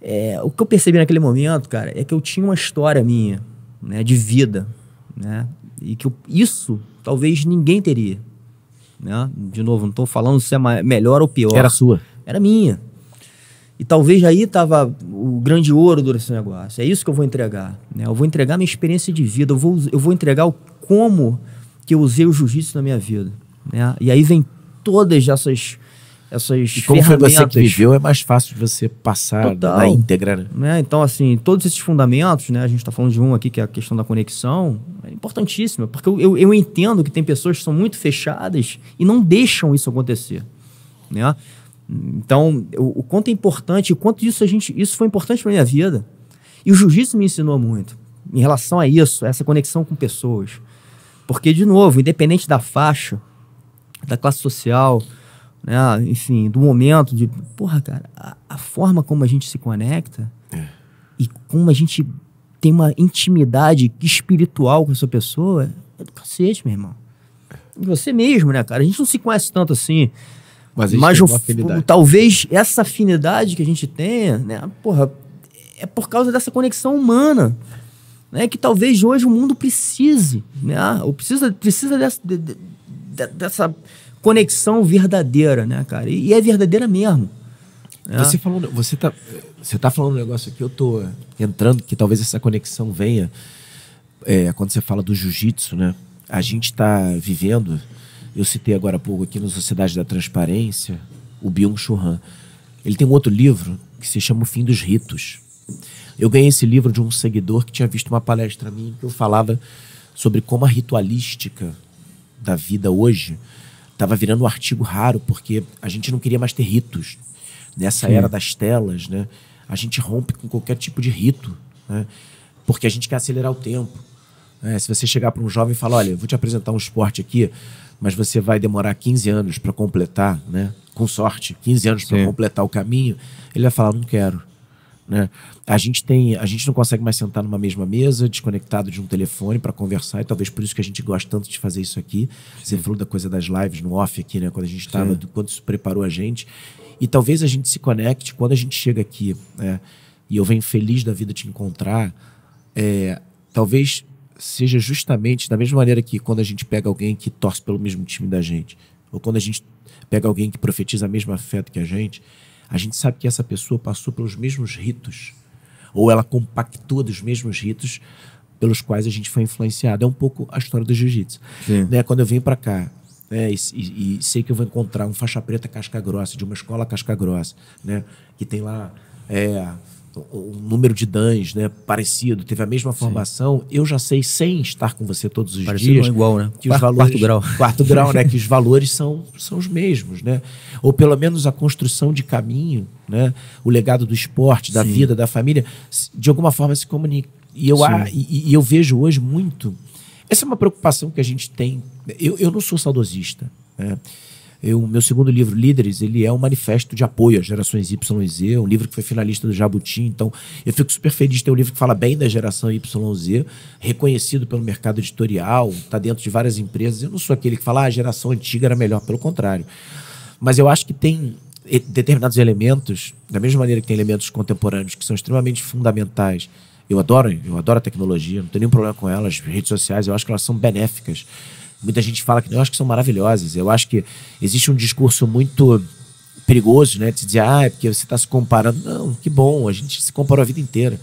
S1: é, o que eu percebi naquele momento, cara, é que eu tinha uma história minha, né, de vida, né? E que isso talvez ninguém teria. Né? De novo, não estou falando se é melhor ou pior. Era sua. Era minha. E talvez aí estava o grande ouro desse negócio. É isso que eu vou entregar. Né? Eu vou entregar minha experiência de vida. Eu vou, eu vou entregar o como que eu usei o jiu-jitsu na minha vida. Né? E aí vem todas essas essas e como ferramentas. foi você que viveu, é
S2: mais fácil de você passar Total. na íntegra. Né?
S1: né? Então, assim, todos esses fundamentos, né? A gente está falando de um aqui, que é a questão da conexão importantíssima, porque eu, eu, eu entendo que tem pessoas que são muito fechadas e não deixam isso acontecer. Né? Então, o, o quanto é importante, o quanto isso, a gente, isso foi importante para minha vida. E o jiu-jitsu me ensinou muito em relação a isso, essa conexão com pessoas. Porque, de novo, independente da faixa, da classe social, né, enfim, do momento, de. Porra, cara, a, a forma como a gente se conecta é. e como a gente tem uma intimidade espiritual com essa pessoa, é do cacete, meu irmão. você mesmo, né, cara? A gente não se conhece tanto assim.
S2: Mas, mas uma o,
S1: talvez essa afinidade que a gente tenha, né, porra, é por causa dessa conexão humana, né, que talvez hoje o mundo precise, né, ah, ou precisa, precisa dessa, de, de, dessa conexão verdadeira, né, cara? E, e é verdadeira mesmo. É. Você falou, você tá, você tá falando um negócio aqui, eu
S2: tô entrando, que talvez essa conexão venha é, quando você fala do jiu-jitsu, né? A gente está vivendo, eu citei agora há pouco aqui na Sociedade da Transparência, o Byung-Chul Han. Ele tem um outro livro que se chama O Fim dos Ritos. Eu ganhei esse livro de um seguidor que tinha visto uma palestra minha que eu falava sobre como a ritualística da vida hoje estava virando um artigo raro, porque a gente não queria mais ter ritos nessa Sim. era das telas, né? A gente rompe com qualquer tipo de rito, né? Porque a gente quer acelerar o tempo. É, se você chegar para um jovem e falar, olha, eu vou te apresentar um esporte aqui, mas você vai demorar 15 anos para completar, né? Com sorte, 15 anos para completar o caminho, ele vai falar, não quero. Né? A gente tem, a gente não consegue mais sentar numa mesma mesa, desconectado de um telefone para conversar, e talvez por isso que a gente gosta tanto de fazer isso aqui. Sim. Você falou da coisa das lives no off aqui, né? Quando a gente estava, quando isso preparou a gente. E talvez a gente se conecte quando a gente chega aqui, né? E eu venho feliz da vida te encontrar. É, talvez seja justamente da mesma maneira que quando a gente pega alguém que torce pelo mesmo time da gente, ou quando a gente pega alguém que profetiza a mesma fé que a gente, a gente sabe que essa pessoa passou pelos mesmos ritos, ou ela compactua dos mesmos ritos pelos quais a gente foi influenciado. É um pouco a história do jiu-jitsu. Né? Quando eu vim para cá, né? E, e, e, sei que eu vou encontrar um faixa preta casca grossa, de uma escola casca grossa, né? que tem lá é, um número de DANs né? parecido, teve a mesma formação, Sim. eu já sei, sem estar com você todos os parecido dias... É igual, né? Que os valores, quarto grau. Quarto grau, né? que os valores são, são os mesmos. Né? Ou pelo menos a construção de caminho, né? o legado do esporte, da Sim. vida, da família, de alguma forma se comunica. E eu, a, e, e eu vejo hoje muito essa é uma preocupação que a gente tem. Eu, eu não sou saudosista. Né? meu segundo livro, Líderes, ele é um manifesto de apoio às gerações Y e Z, um livro que foi finalista do Jabuti. Então, eu fico super feliz de ter um livro que fala bem da geração Y Z, reconhecido pelo mercado editorial, está dentro de várias empresas. Eu não sou aquele que fala ah, a geração antiga era melhor, pelo contrário. Mas eu acho que tem determinados elementos, da mesma maneira que tem elementos contemporâneos que são extremamente fundamentais eu adoro, eu adoro a tecnologia, não tenho nenhum problema com elas. Redes sociais, eu acho que elas são benéficas. Muita gente fala que eu acho que são maravilhosas. Eu acho que existe um discurso muito perigoso, né? De dizer, ah, é porque você está se comparando. Não, que bom, a gente se comparou a vida inteira.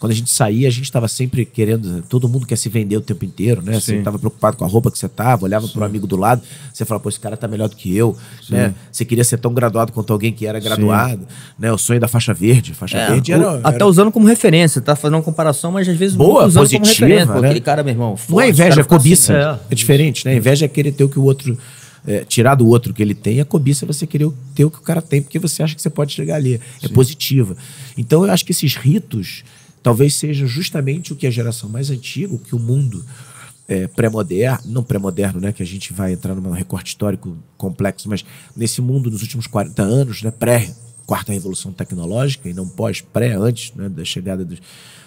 S2: Quando a gente saía, a gente estava sempre querendo. Todo mundo quer se vender o tempo inteiro, né? Você estava preocupado com a roupa que você estava, olhava para o amigo do lado, você falava, pô, esse cara tá melhor do que eu, Sim. né? Você queria ser tão graduado quanto alguém que era graduado, Sim. né? O sonho da faixa verde. Faixa é, verde era, era, Até usando
S1: como referência, tá fazendo uma comparação, mas às vezes. Boa, usando positiva. Como referência. Né? aquele cara, meu irmão. Forte, Não é inveja, é cobiça. Assim,
S2: é. é. diferente, né? A inveja é querer ter o que o outro. É, tirar do outro o que ele tem, a cobiça é você querer ter o que o cara tem, porque você acha que você pode chegar ali. É Sim. É positiva. Então, eu acho que esses ritos talvez seja justamente o que a geração mais antiga, o que o mundo é, pré-moderno, não pré-moderno, né, que a gente vai entrar num recorte histórico complexo, mas nesse mundo nos últimos 40 anos, né, pré quarta revolução tecnológica e não pós, pré, antes né, da chegada dos,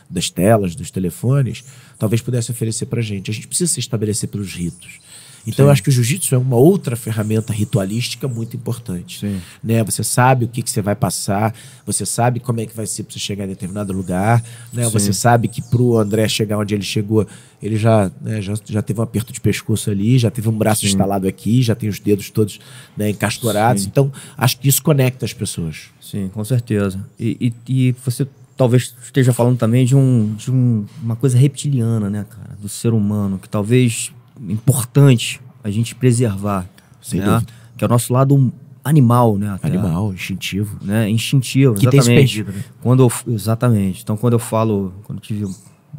S2: das telas, dos telefones, talvez pudesse oferecer para a gente. A gente precisa se estabelecer pelos ritos. Então, Sim. eu acho que o jiu-jitsu é uma outra ferramenta ritualística muito importante. Sim. Né? Você sabe o que, que você vai passar, você sabe como é que vai ser para você chegar em determinado lugar, né? você sabe que para o André chegar onde ele chegou, ele já, né, já, já teve um aperto de pescoço ali, já teve um braço instalado aqui, já tem os dedos todos né, encastorados. Então,
S1: acho que isso conecta as pessoas. Sim, com certeza. e, e, e você talvez esteja falando também de, um, de um, uma coisa reptiliana, né, cara? Do ser humano, que talvez importante a gente preservar. Sem né? Dúvida. Que é o nosso lado animal, né? Até, animal, instintivo. Né? Instintivo, que exatamente. Tem se perdido, né? quando eu, exatamente. Então, quando eu falo, quando eu tive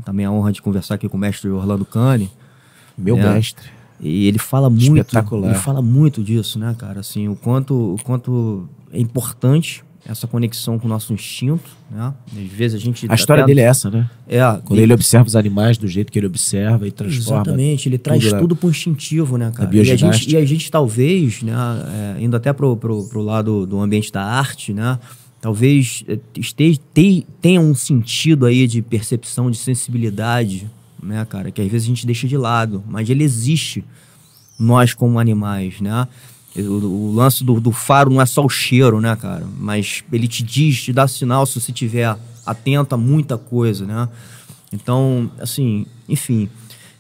S1: também a honra de conversar aqui com o mestre Orlando Cane. Meu né? mestre. E ele fala muito, ele fala muito disso, né, cara? Assim, o quanto, o quanto é importante essa conexão com o nosso instinto, né? Às vezes a gente... A história até... dele é essa, né? É. Quando ele observa
S2: os animais do jeito que ele observa e transforma... Exatamente, ele traz tudo, tudo
S1: pro instintivo, né, cara? E a, gente, e a gente talvez, né, é, indo até pro, pro, pro lado do ambiente da arte, né? Talvez é, esteja, te, tenha um sentido aí de percepção, de sensibilidade, né, cara? Que às vezes a gente deixa de lado, mas ele existe, nós como animais, né? O, o lance do, do, faro não é só o cheiro, né, cara? Mas ele te diz, te dá sinal se você tiver atento a muita coisa, né? Então, assim, enfim,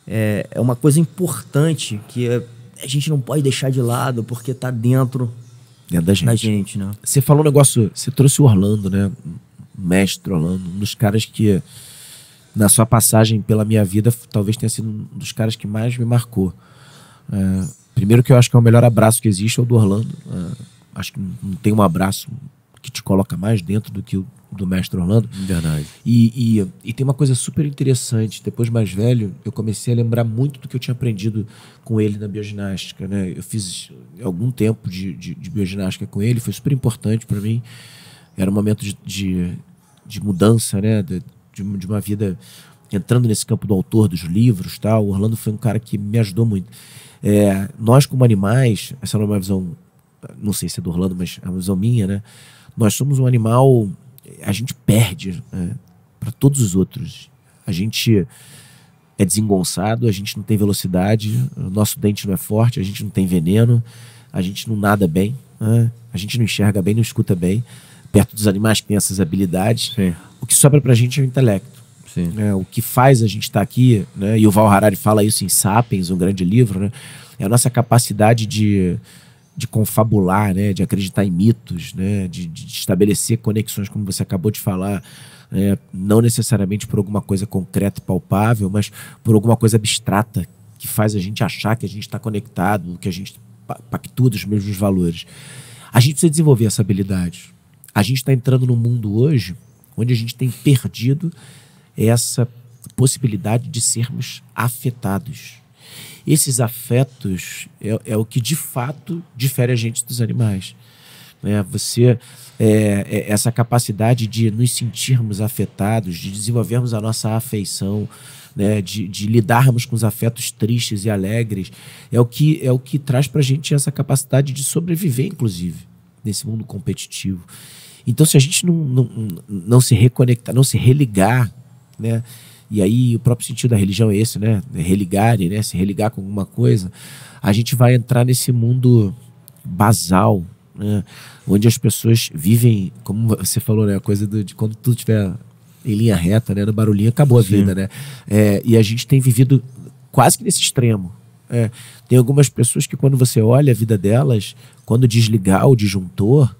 S1: é, é uma coisa importante que é, a gente não pode deixar de lado porque tá dentro, é da, gente. da gente, né?
S2: Você falou um negócio, você trouxe o Orlando, né? O mestre Orlando, um dos caras que na sua passagem pela minha vida talvez tenha sido um dos caras que mais me marcou. É, Primeiro que eu acho que é o melhor abraço que existe é o do Orlando. É, acho que não tem um abraço que te coloca mais dentro do que o do mestre Orlando. Verdade. E, e, e, tem uma coisa super interessante. Depois mais velho, eu comecei a lembrar muito do que eu tinha aprendido com ele na bioginástica. Né? Eu fiz algum tempo de, de, de bioginástica com ele, foi super importante para mim. Era um momento de, de, de mudança, né? De, de, de uma vida entrando nesse campo do autor, dos livros tal. O Orlando foi um cara que me ajudou muito. É, nós, como animais, essa não é uma visão, não sei se é do Orlando, mas é uma visão minha, né? Nós somos um animal, a gente perde né? para todos os outros. A gente é desengonçado, a gente não tem velocidade, o nosso dente não é forte, a gente não tem veneno, a gente não nada bem, né? a gente não enxerga bem, não escuta bem, perto dos animais que têm essas habilidades. Sim. O que sobra para a gente é o intelecto. Né? o que faz a gente estar tá aqui, né? e o Val Harari fala isso em Sapiens, um grande livro, né? é a nossa capacidade de, de confabular, né? de acreditar em mitos, né? de, de estabelecer conexões, como você acabou de falar, né? não necessariamente por alguma coisa concreta e palpável, mas por alguma coisa abstrata que faz a gente achar que a gente está conectado, que a gente pactua dos mesmos valores. A gente precisa desenvolver essa habilidade. A gente está entrando num mundo hoje onde a gente tem perdido essa possibilidade de sermos afetados. Esses afetos é, é o que de fato difere a gente dos animais. Né? Você é, é, essa capacidade de nos sentirmos afetados, de desenvolvermos a nossa afeição, né? de, de lidarmos com os afetos tristes e alegres, é o que é o que traz para a gente essa capacidade de sobreviver, inclusive, nesse mundo competitivo. Então, se a gente não, não, não se reconectar, não se religar né? E aí o próprio sentido da religião é esse, né? religar né? Se religar com alguma coisa. A gente vai entrar nesse mundo basal, né? Onde as pessoas vivem, como você falou, né? A coisa do, de quando tudo tiver em linha reta, né? No barulhinho acabou a Sim. vida, né? É, e a gente tem vivido quase que nesse extremo. É. Tem algumas pessoas que quando você olha a vida delas, quando desligar o disjuntor,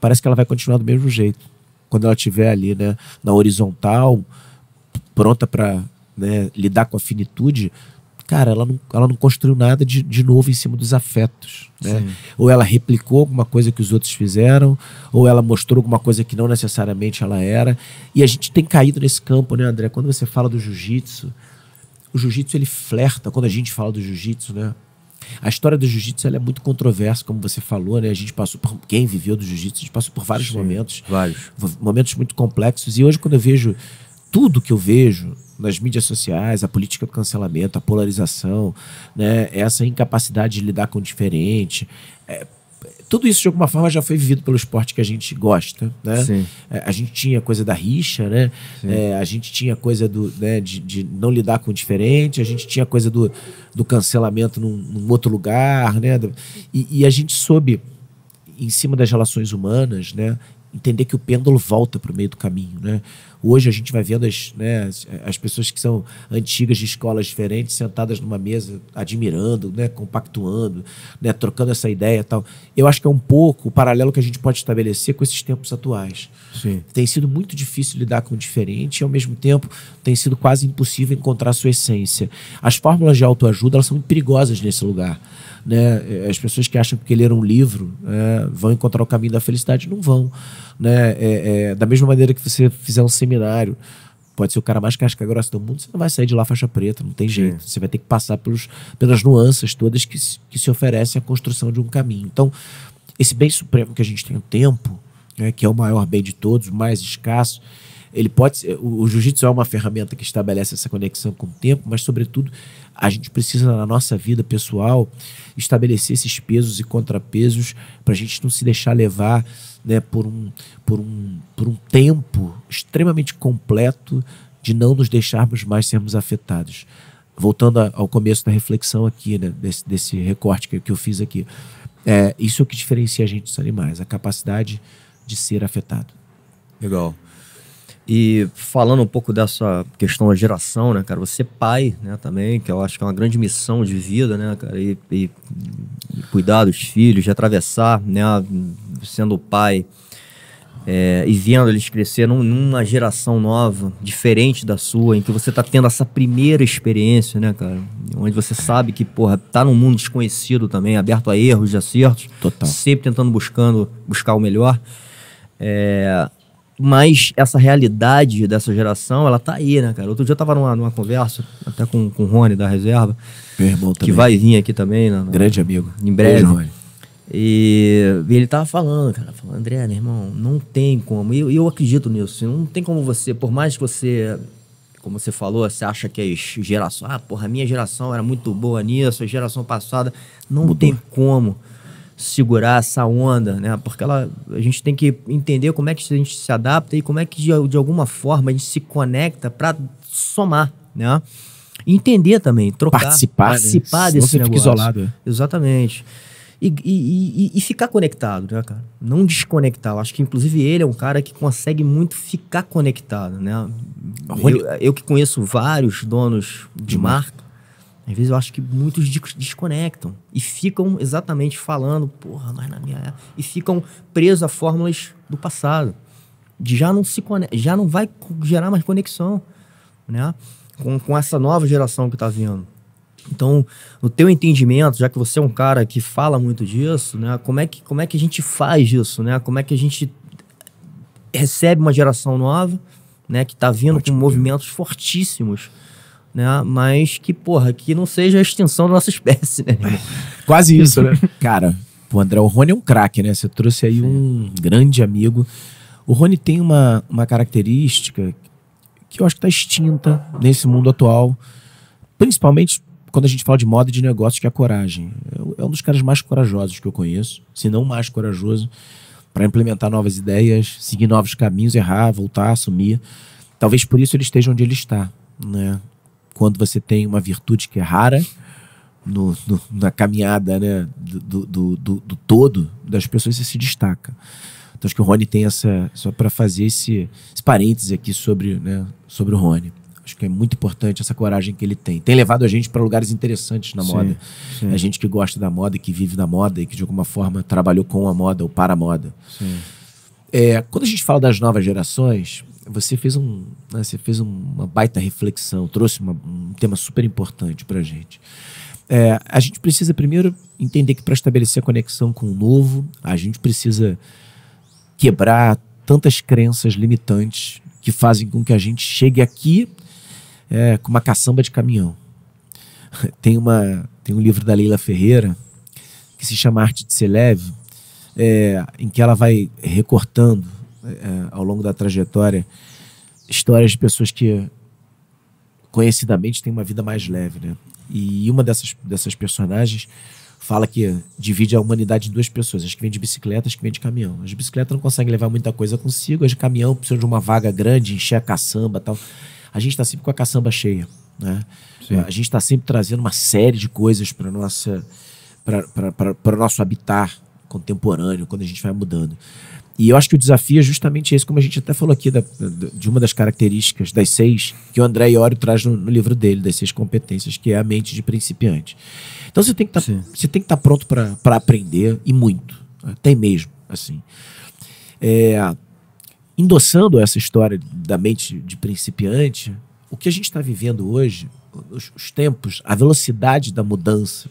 S2: parece que ela vai continuar do mesmo jeito. Quando ela estiver ali, né? Na horizontal pronta para né, lidar com a finitude, cara, ela não, ela não construiu nada de, de novo em cima dos afetos. Né? Ou ela replicou alguma coisa que os outros fizeram, ou ela mostrou alguma coisa que não necessariamente ela era. E a gente tem caído nesse campo, né, André? Quando você fala do jiu-jitsu, o jiu-jitsu ele flerta quando a gente fala do jiu-jitsu, né? A história do jiu-jitsu é muito controversa, como você falou, né? A gente passou por quem viveu do jiu-jitsu, a gente passou por vários Sim, momentos, vários momentos muito complexos. E hoje quando eu vejo tudo que eu vejo nas mídias sociais, a política do cancelamento, a polarização, né, essa incapacidade de lidar com o diferente. É, tudo isso, de alguma forma, já foi vivido pelo esporte que a gente gosta. Né? É, a gente tinha coisa da rixa, né? É, a gente tinha coisa do, né, de, de, não lidar com o diferente, a gente tinha coisa do, do cancelamento num, num outro lugar. Né? E, e a gente soube, em cima das relações humanas, né, entender que o pêndulo volta para o meio do caminho. Né? Hoje a gente vai vendo as, né, as, pessoas que são antigas de escolas diferentes sentadas numa mesa, admirando, né, compactuando, né, trocando essa ideia e tal. Eu acho que é um pouco o paralelo que a gente pode estabelecer com esses tempos atuais. Sim. Tem sido muito difícil lidar com o diferente e, ao mesmo tempo, tem sido quase impossível encontrar a sua essência. As fórmulas de autoajuda elas são perigosas nesse lugar. Né? As pessoas que acham que ler um livro é, vão encontrar o caminho da felicidade não vão né? É, é, da mesma maneira que você fizer um seminário, pode ser o cara mais casca grossa do mundo, você não vai sair de lá faixa preta, não tem jeito. Sim. Você vai ter que passar pelos, pelas nuances todas que, que se oferecem à construção de um caminho. Então, esse bem supremo que a gente tem, o tempo, né, que é o maior bem de todos, o mais escasso, ele pode ser, o, o jiu-jitsu é uma ferramenta que estabelece essa conexão com o tempo, mas sobretudo a gente precisa na nossa vida pessoal estabelecer esses pesos e contrapesos para a gente não se deixar levar né, por, um, por, um, por um tempo extremamente completo de não nos deixarmos mais sermos afetados. Voltando a, ao começo da reflexão aqui, né, desse, desse recorte que, que eu fiz aqui. É, isso é o que diferencia a gente dos animais, a
S1: capacidade de ser afetado. Legal. E falando um pouco dessa questão da geração, né, cara? Você pai, né, também, que eu acho que é uma grande missão de vida, né, cara? E, e, e cuidar dos filhos, de atravessar, né, sendo pai é, e vendo eles crescer num, numa geração nova, diferente da sua, em que você tá tendo essa primeira experiência, né, cara? Onde você sabe que, porra, tá num mundo desconhecido também, aberto a erros e acertos. Total. Sempre tentando buscando, buscar o melhor. É, mas essa realidade dessa geração, ela tá aí, né, cara? Outro dia eu tava numa, numa conversa, até com, com o Rony da reserva. Meu irmão também. Que vai vir aqui também, né, Grande amigo. Em breve. Beijo, Rony. E, e ele tava falando, cara, falando, André, meu irmão, não tem como. E eu, eu acredito nisso. Não tem como você, por mais que você, como você falou, você acha que as gerações, ah, porra, a minha geração era muito boa nisso, a geração passada. Não Mudou. tem como segurar essa onda, né? Porque ela, a gente tem que entender como é que a gente se adapta e como é que de, de alguma forma a gente se conecta para somar, né? Entender também, trocar, participar, né? participar né? desse você negócio. Fica isolado. É. Exatamente. E, e, e, e, ficar conectado, né, cara? Não desconectar. Eu acho que, inclusive, ele é um cara que consegue muito ficar conectado, né? Eu, eu que conheço vários donos de, de marca, às vezes eu acho que muitos desconectam e ficam exatamente falando, porra, mas na minha e ficam presos a fórmulas do passado. De já não se conecta, já não vai gerar mais conexão, né? Com, com essa nova geração que tá vindo. Então, no teu entendimento, já que você é um cara que fala muito disso, né? Como é que, como é que a gente faz isso, né? Como é que a gente recebe uma geração nova, né, que tá vindo Ótimo. com movimentos fortíssimos né? Mas que, porra, que não seja a extinção da nossa espécie, né? Quase isso, né?
S2: Cara, o André, o Rony é um craque, né? Você trouxe aí Sim. um grande amigo. O Rony tem uma, uma característica que eu acho que está extinta nesse mundo atual, principalmente quando a gente fala de moda e de negócio, que é a coragem. É um dos caras mais corajosos que eu conheço, se não mais corajoso, para implementar novas ideias, seguir novos caminhos, errar, voltar, assumir. Talvez por isso ele esteja onde ele está, né? quando você tem uma virtude que é rara no, no, na caminhada né, do, do, do, do, todo das pessoas, você se destaca. Então acho que o Rony tem essa. Só para fazer esse, esse aqui sobre, né, sobre o Rony. Acho que é muito importante essa coragem que ele tem. Tem levado a gente para lugares interessantes na sim, moda. Sim. A gente que gosta da moda, que vive da moda e que de alguma forma trabalhou com a moda ou para a moda. É, quando a gente fala das novas gerações, você fez um, né, você fez uma baita reflexão, trouxe uma, um tema super importante para gente. É, a gente precisa primeiro entender que para estabelecer a conexão com o novo, a gente precisa quebrar tantas crenças limitantes que fazem com que a gente chegue aqui é, com uma caçamba de caminhão. Tem uma, tem um livro da Leila Ferreira que se chama Arte de Ser Leve, é, em que ela vai recortando é, ao longo da trajetória histórias de pessoas que conhecidamente têm uma vida mais leve, né? E uma dessas, dessas personagens fala que divide a humanidade em duas pessoas, as que vêm de bicicleta, as que vêm de caminhão. As bicicletas bicicleta não conseguem levar muita coisa consigo, as de caminhão precisam de uma vaga grande, encher a caçamba tal. A gente está sempre com a caçamba cheia, né? Sim. A gente está sempre trazendo uma série de coisas para nossa para o nosso habitat contemporâneo, quando a gente vai mudando. E eu acho que o desafio é justamente esse, como a gente até falou aqui, da, de uma das características das seis que o André Iório traz no, no, livro dele, das seis competências, que é a mente de principiante. Então você tem que tá, estar tá pronto para aprender, e muito, até mesmo, assim. É, endossando essa história da mente de principiante, o que a gente está vivendo hoje, os, os tempos, a velocidade da mudança,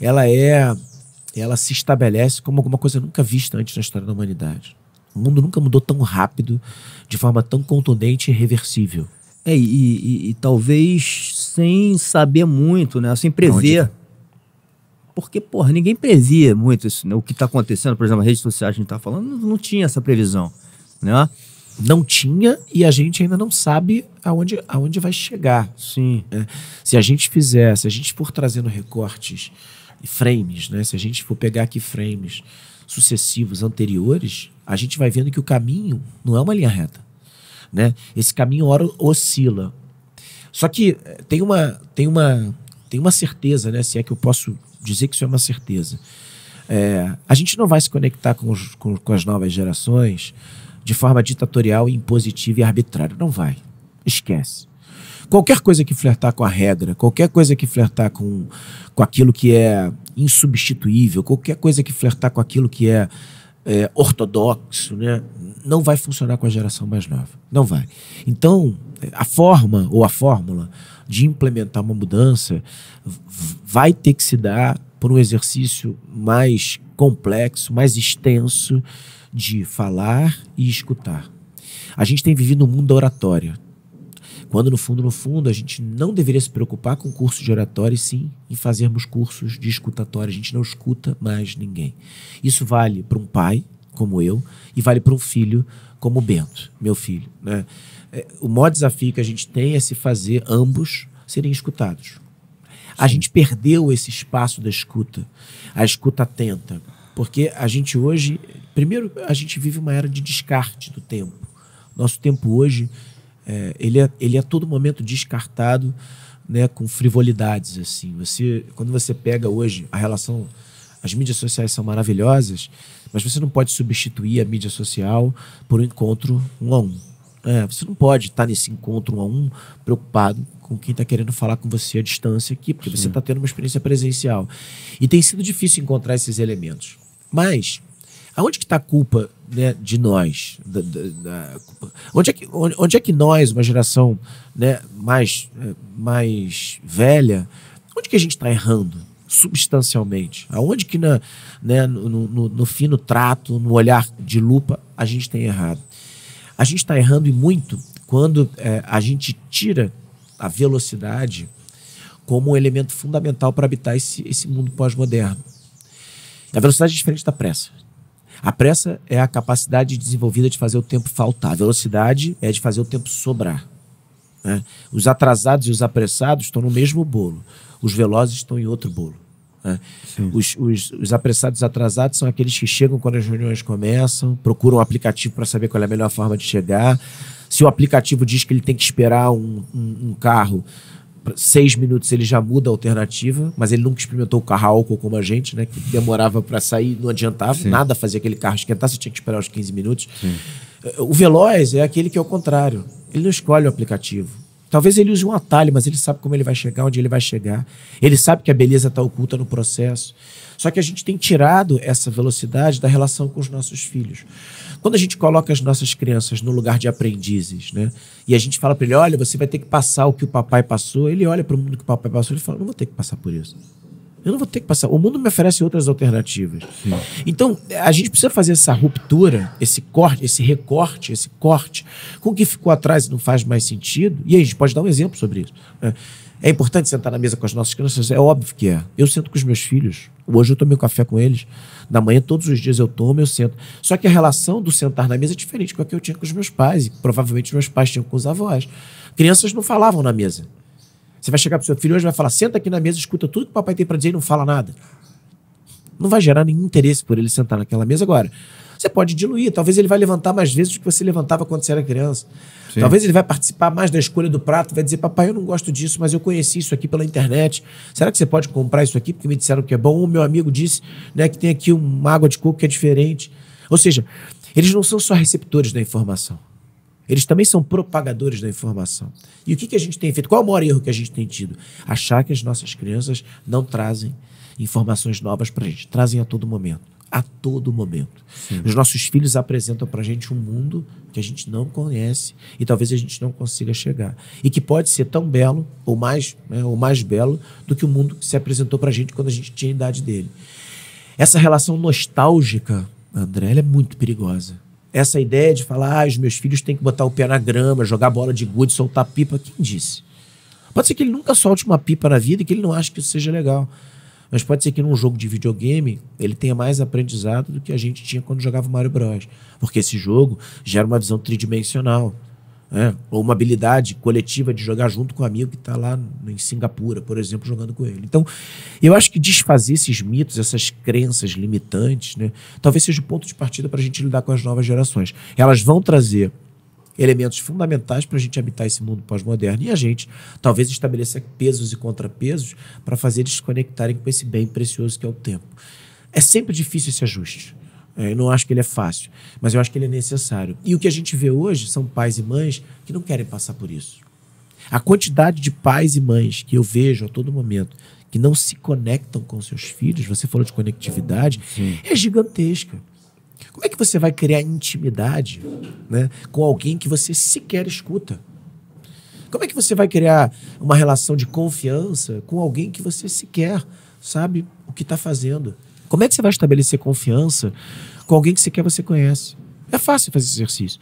S2: ela é ela se estabelece como alguma coisa nunca vista antes na história da
S1: humanidade.
S2: O mundo nunca mudou tão rápido, de forma tão contundente e irreversível.
S1: É, e, e, e talvez sem saber muito, né? Sem prever. Onde? Porque, porra, ninguém previa muito isso, né? O que está acontecendo, por exemplo, as redes sociais que a gente tá falando, não, não tinha essa previsão, né? não tinha e a gente ainda não sabe
S2: aonde, aonde vai chegar. Sim. É, se a gente fizer, se a gente for trazendo recortes frames, né? Se a gente for pegar aqui frames sucessivos anteriores, a gente vai vendo que o caminho não é uma linha reta, né? Esse caminho ora oscila. Só que eh, tem uma tem uma tem uma certeza, né? Se é que eu posso dizer que isso é uma certeza. É, a gente não vai se conectar com, os, com, com as novas gerações de forma ditatorial, impositiva e arbitrária. Não vai. Esquece qualquer coisa que flertar com a regra, qualquer coisa que flertar com, com aquilo que é insubstituível, qualquer coisa que flertar com aquilo que é, é ortodoxo, né, não vai funcionar com a geração mais nova. Não vai. Então, a forma ou a fórmula de implementar uma mudança vai ter que se dar por um exercício mais complexo, mais extenso de falar e escutar. A gente tem vivido um mundo da oratória. Quando no fundo, no fundo, a gente não deveria se preocupar com cursos de oratória e sim em fazermos cursos de escutatória. A gente não escuta mais ninguém. Isso vale para um pai, como eu, e vale para um filho, como o Bento, meu filho. Né? É, o maior desafio que a gente tem é se fazer ambos serem escutados. A gente perdeu esse espaço da escuta, a escuta atenta, porque a gente hoje, primeiro, a gente vive uma era de descarte do tempo. Nosso tempo hoje é, ele, é, ele é a todo momento descartado né, com frivolidades. assim. Você, Quando você pega hoje a relação. As mídias sociais são maravilhosas, mas você não pode substituir a mídia social por um encontro um a um. É, você não pode estar nesse encontro um a um preocupado com quem está querendo falar com você à distância aqui, porque Sim. você está tendo uma experiência presencial. E tem sido difícil encontrar esses elementos. Mas Aonde que está a culpa né, de nós? Da, da, da, onde, é que, onde, onde, é que nós, uma geração né, mais, é, mais velha, onde que a gente está errando substancialmente? Aonde que na, né, no, no, no fino trato, no olhar de lupa, a gente tem errado? A gente está errando e muito quando é, a gente tira a velocidade como um elemento fundamental para habitar esse, esse mundo pós-moderno. A velocidade é diferente da pressa. A pressa é a capacidade desenvolvida de fazer o tempo faltar. A velocidade é de fazer o tempo sobrar. Né? Os atrasados e os apressados estão no mesmo bolo. Os velozes estão em outro bolo. Né? Os, os, os, apressados e atrasados são aqueles que chegam quando as reuniões começam, procuram um aplicativo para saber qual é a melhor forma de chegar. Se o aplicativo diz que ele tem que esperar um, um, um carro seis minutos ele já muda a alternativa, mas ele nunca experimentou o carro álcool como a gente, né? Que demorava para sair, não adiantava, Sim. nada fazia aquele carro esquentar, você tinha que esperar uns 15 minutos. Sim. O Veloz é aquele que é o contrário. Ele não escolhe o aplicativo. Talvez ele use um atalho, mas ele sabe como ele vai chegar, onde ele vai chegar. Ele sabe que a beleza está oculta no processo. Só que a gente tem tirado essa velocidade da relação com os nossos filhos. Quando a gente coloca as nossas crianças no lugar de aprendizes, né? E a gente fala para ele: olha, você vai ter que passar o que o papai passou. Ele olha para o mundo que o papai passou e fala: não vou ter que passar por isso. Eu não vou ter que passar. O mundo me oferece outras alternativas. Sim. Então, a gente precisa fazer essa ruptura, esse corte, esse recorte, esse corte com o que ficou atrás e não faz mais sentido. E aí, a gente pode dar um exemplo sobre isso. Né? É. importante sentar na mesa com as nossas crianças? É óbvio que é. Eu sento com os meus filhos. Hoje eu tomei um café com eles. Na manhã, todos os dias eu tomo, eu sento. Só que a relação do sentar na mesa é diferente com a que eu tinha com os meus pais. E provavelmente os meus pais tinham com os avós. Crianças não falavam na mesa. Você vai chegar pro seu filho hoje e vai falar: senta aqui na mesa, escuta tudo que o papai tem para dizer e não fala nada. Não vai gerar nenhum interesse por ele sentar naquela mesa agora. Você pode diluir, talvez ele vai levantar mais vezes do que você levantava quando você era criança. Sim. Talvez ele vai participar mais da escolha do prato, vai dizer: Papai, eu não gosto disso, mas eu conheci isso aqui pela internet. Será que você pode comprar isso aqui? Porque me disseram que é bom. O meu amigo disse né, que tem aqui uma água de coco que é diferente. Ou seja, eles não são só receptores da informação. Eles também são propagadores da informação. E o que, que a gente tem feito? Qual é o maior erro que a gente tem tido? Achar que as nossas crianças não trazem informações novas para a gente. Trazem a todo momento. A todo momento. Sim. Os nossos filhos apresentam para a gente um mundo que a gente não conhece e talvez a gente não consiga chegar. E que pode ser tão belo, ou mais, né, ou mais belo, do que o mundo que se apresentou para a gente quando a gente tinha a idade dele. Essa relação nostálgica, André, ela é muito perigosa essa ideia de falar, ah, os meus filhos têm que botar o pé na grama, jogar bola de gude, soltar pipa, quem disse? Pode ser que ele nunca solte uma pipa na vida e que ele não ache que isso seja legal. Mas pode ser que num jogo de videogame ele tenha mais aprendizado do que a gente tinha quando jogava Mario Bros. Porque esse jogo gera uma visão tridimensional né? ou uma habilidade coletiva de jogar junto com um amigo que está lá em Singapura, por exemplo, jogando com ele. Então, eu acho que desfazer esses mitos, essas crenças limitantes, né? talvez seja o ponto de partida para a gente lidar com as novas gerações. Elas vão trazer elementos fundamentais para a gente habitar esse mundo pós-moderno e a gente talvez estabelecer pesos e contrapesos para fazer eles conectarem com esse bem precioso que é o tempo. É sempre difícil esse ajuste. É, eu não acho que ele é fácil, mas eu acho que ele é necessário. E o que a gente vê hoje são pais e mães que não querem passar por isso. A quantidade de pais e mães que eu vejo a todo momento que não se conectam com seus filhos, você falou de conectividade, Sim. é gigantesca. Como é que você vai criar intimidade né, com alguém que você sequer escuta? Como é que você vai criar uma relação de confiança com alguém que você sequer sabe o que está fazendo? Como é que você vai estabelecer confiança com alguém que sequer você conhece? É fácil fazer esse exercício.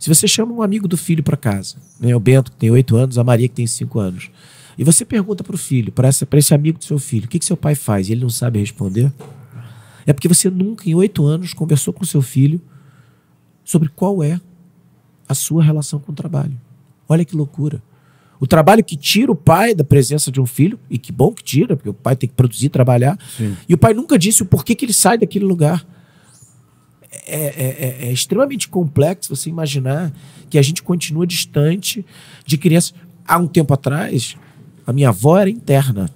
S2: Se você chama um amigo do filho para casa, né, o Bento que tem oito anos, a Maria que tem cinco anos, e você pergunta para o filho, para esse amigo do seu filho, o que, que seu pai faz e ele não sabe responder, é porque você nunca, em oito anos, conversou com seu filho sobre qual é a sua relação com o trabalho. Olha que loucura. O trabalho que tira o pai da presença de um filho, e que bom que tira, porque o pai tem que produzir, trabalhar. Sim. E o pai nunca disse o porquê que ele sai daquele lugar. É, é, é, é, extremamente complexo você imaginar que a gente continua distante de crianças. Há um tempo atrás, a minha avó era interna.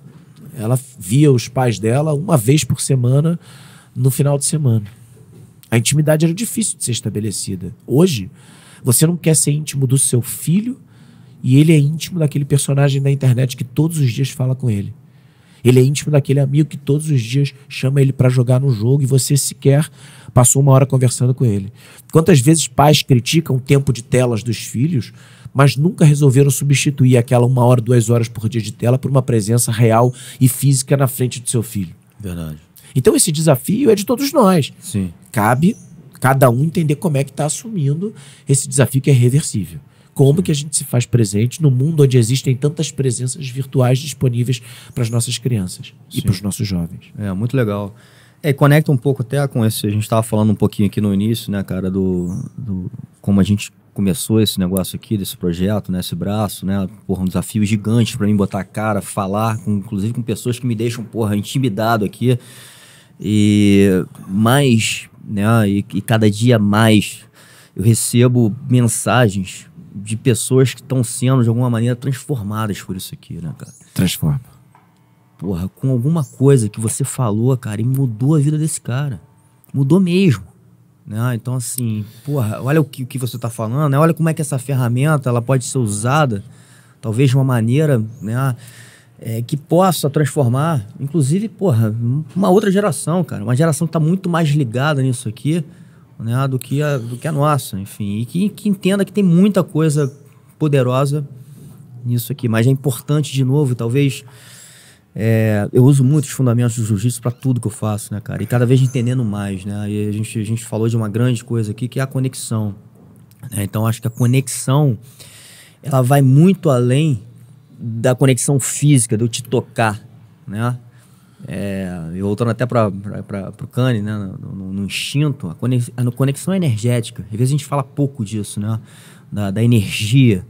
S2: Ela via os pais dela uma vez por semana no final de semana. A intimidade era difícil de ser estabelecida. Hoje, você não quer ser íntimo do seu filho e ele é íntimo daquele personagem da internet que todos os dias fala com ele. Ele é íntimo daquele amigo que todos os dias chama ele para jogar no jogo e você sequer passou uma hora conversando com ele. Quantas vezes pais criticam o tempo de telas dos filhos, mas nunca resolveram substituir aquela uma hora, duas horas por dia de tela por uma presença real e física na frente do seu filho. Verdade. Então esse desafio é de todos nós. Sim. Cabe cada um entender como é que está assumindo esse desafio que é reversível. Como que a gente se faz presente no mundo onde existem tantas presenças virtuais disponíveis para as nossas crianças
S1: Sim. e para os nossos jovens? É, muito legal. É, conecta um pouco até com esse. A gente estava falando um pouquinho aqui no início, né, cara, do, do como a gente começou esse negócio aqui, desse projeto, né, esse braço, né, porra, um desafio gigante para mim botar a cara, falar, com, inclusive com pessoas que me deixam, porra, intimidado aqui. E mais, né, e, e cada dia mais eu recebo mensagens de pessoas que estão sendo, de alguma maneira, transformadas por isso aqui, né, cara? Transforma. Porra, com alguma coisa que você falou, cara, e mudou a vida desse cara. Mudou mesmo. Né? Então, assim, porra, olha o que, o que você está falando, né? Olha como é que essa ferramenta ela pode ser usada, talvez de uma maneira, né? É, que possa transformar, inclusive, porra, uma outra geração, cara. Uma geração que está muito mais ligada nisso aqui né, do, que a, do que a nossa, enfim. E que, que entenda que tem muita coisa poderosa nisso aqui. Mas é importante, de novo, talvez. É, eu uso muito os fundamentos do jiu-jitsu para tudo que eu faço, né, cara? E cada vez entendendo mais, né? E a gente, a gente falou de uma grande coisa aqui que é a conexão. Né? Então, acho que a conexão ela vai muito além da conexão física, do te tocar, né? É, e voltando até para o Kanye, né, no, no, no instinto, a conexão, a conexão, é energética. Às vezes a gente fala pouco disso, né? Da, da energia.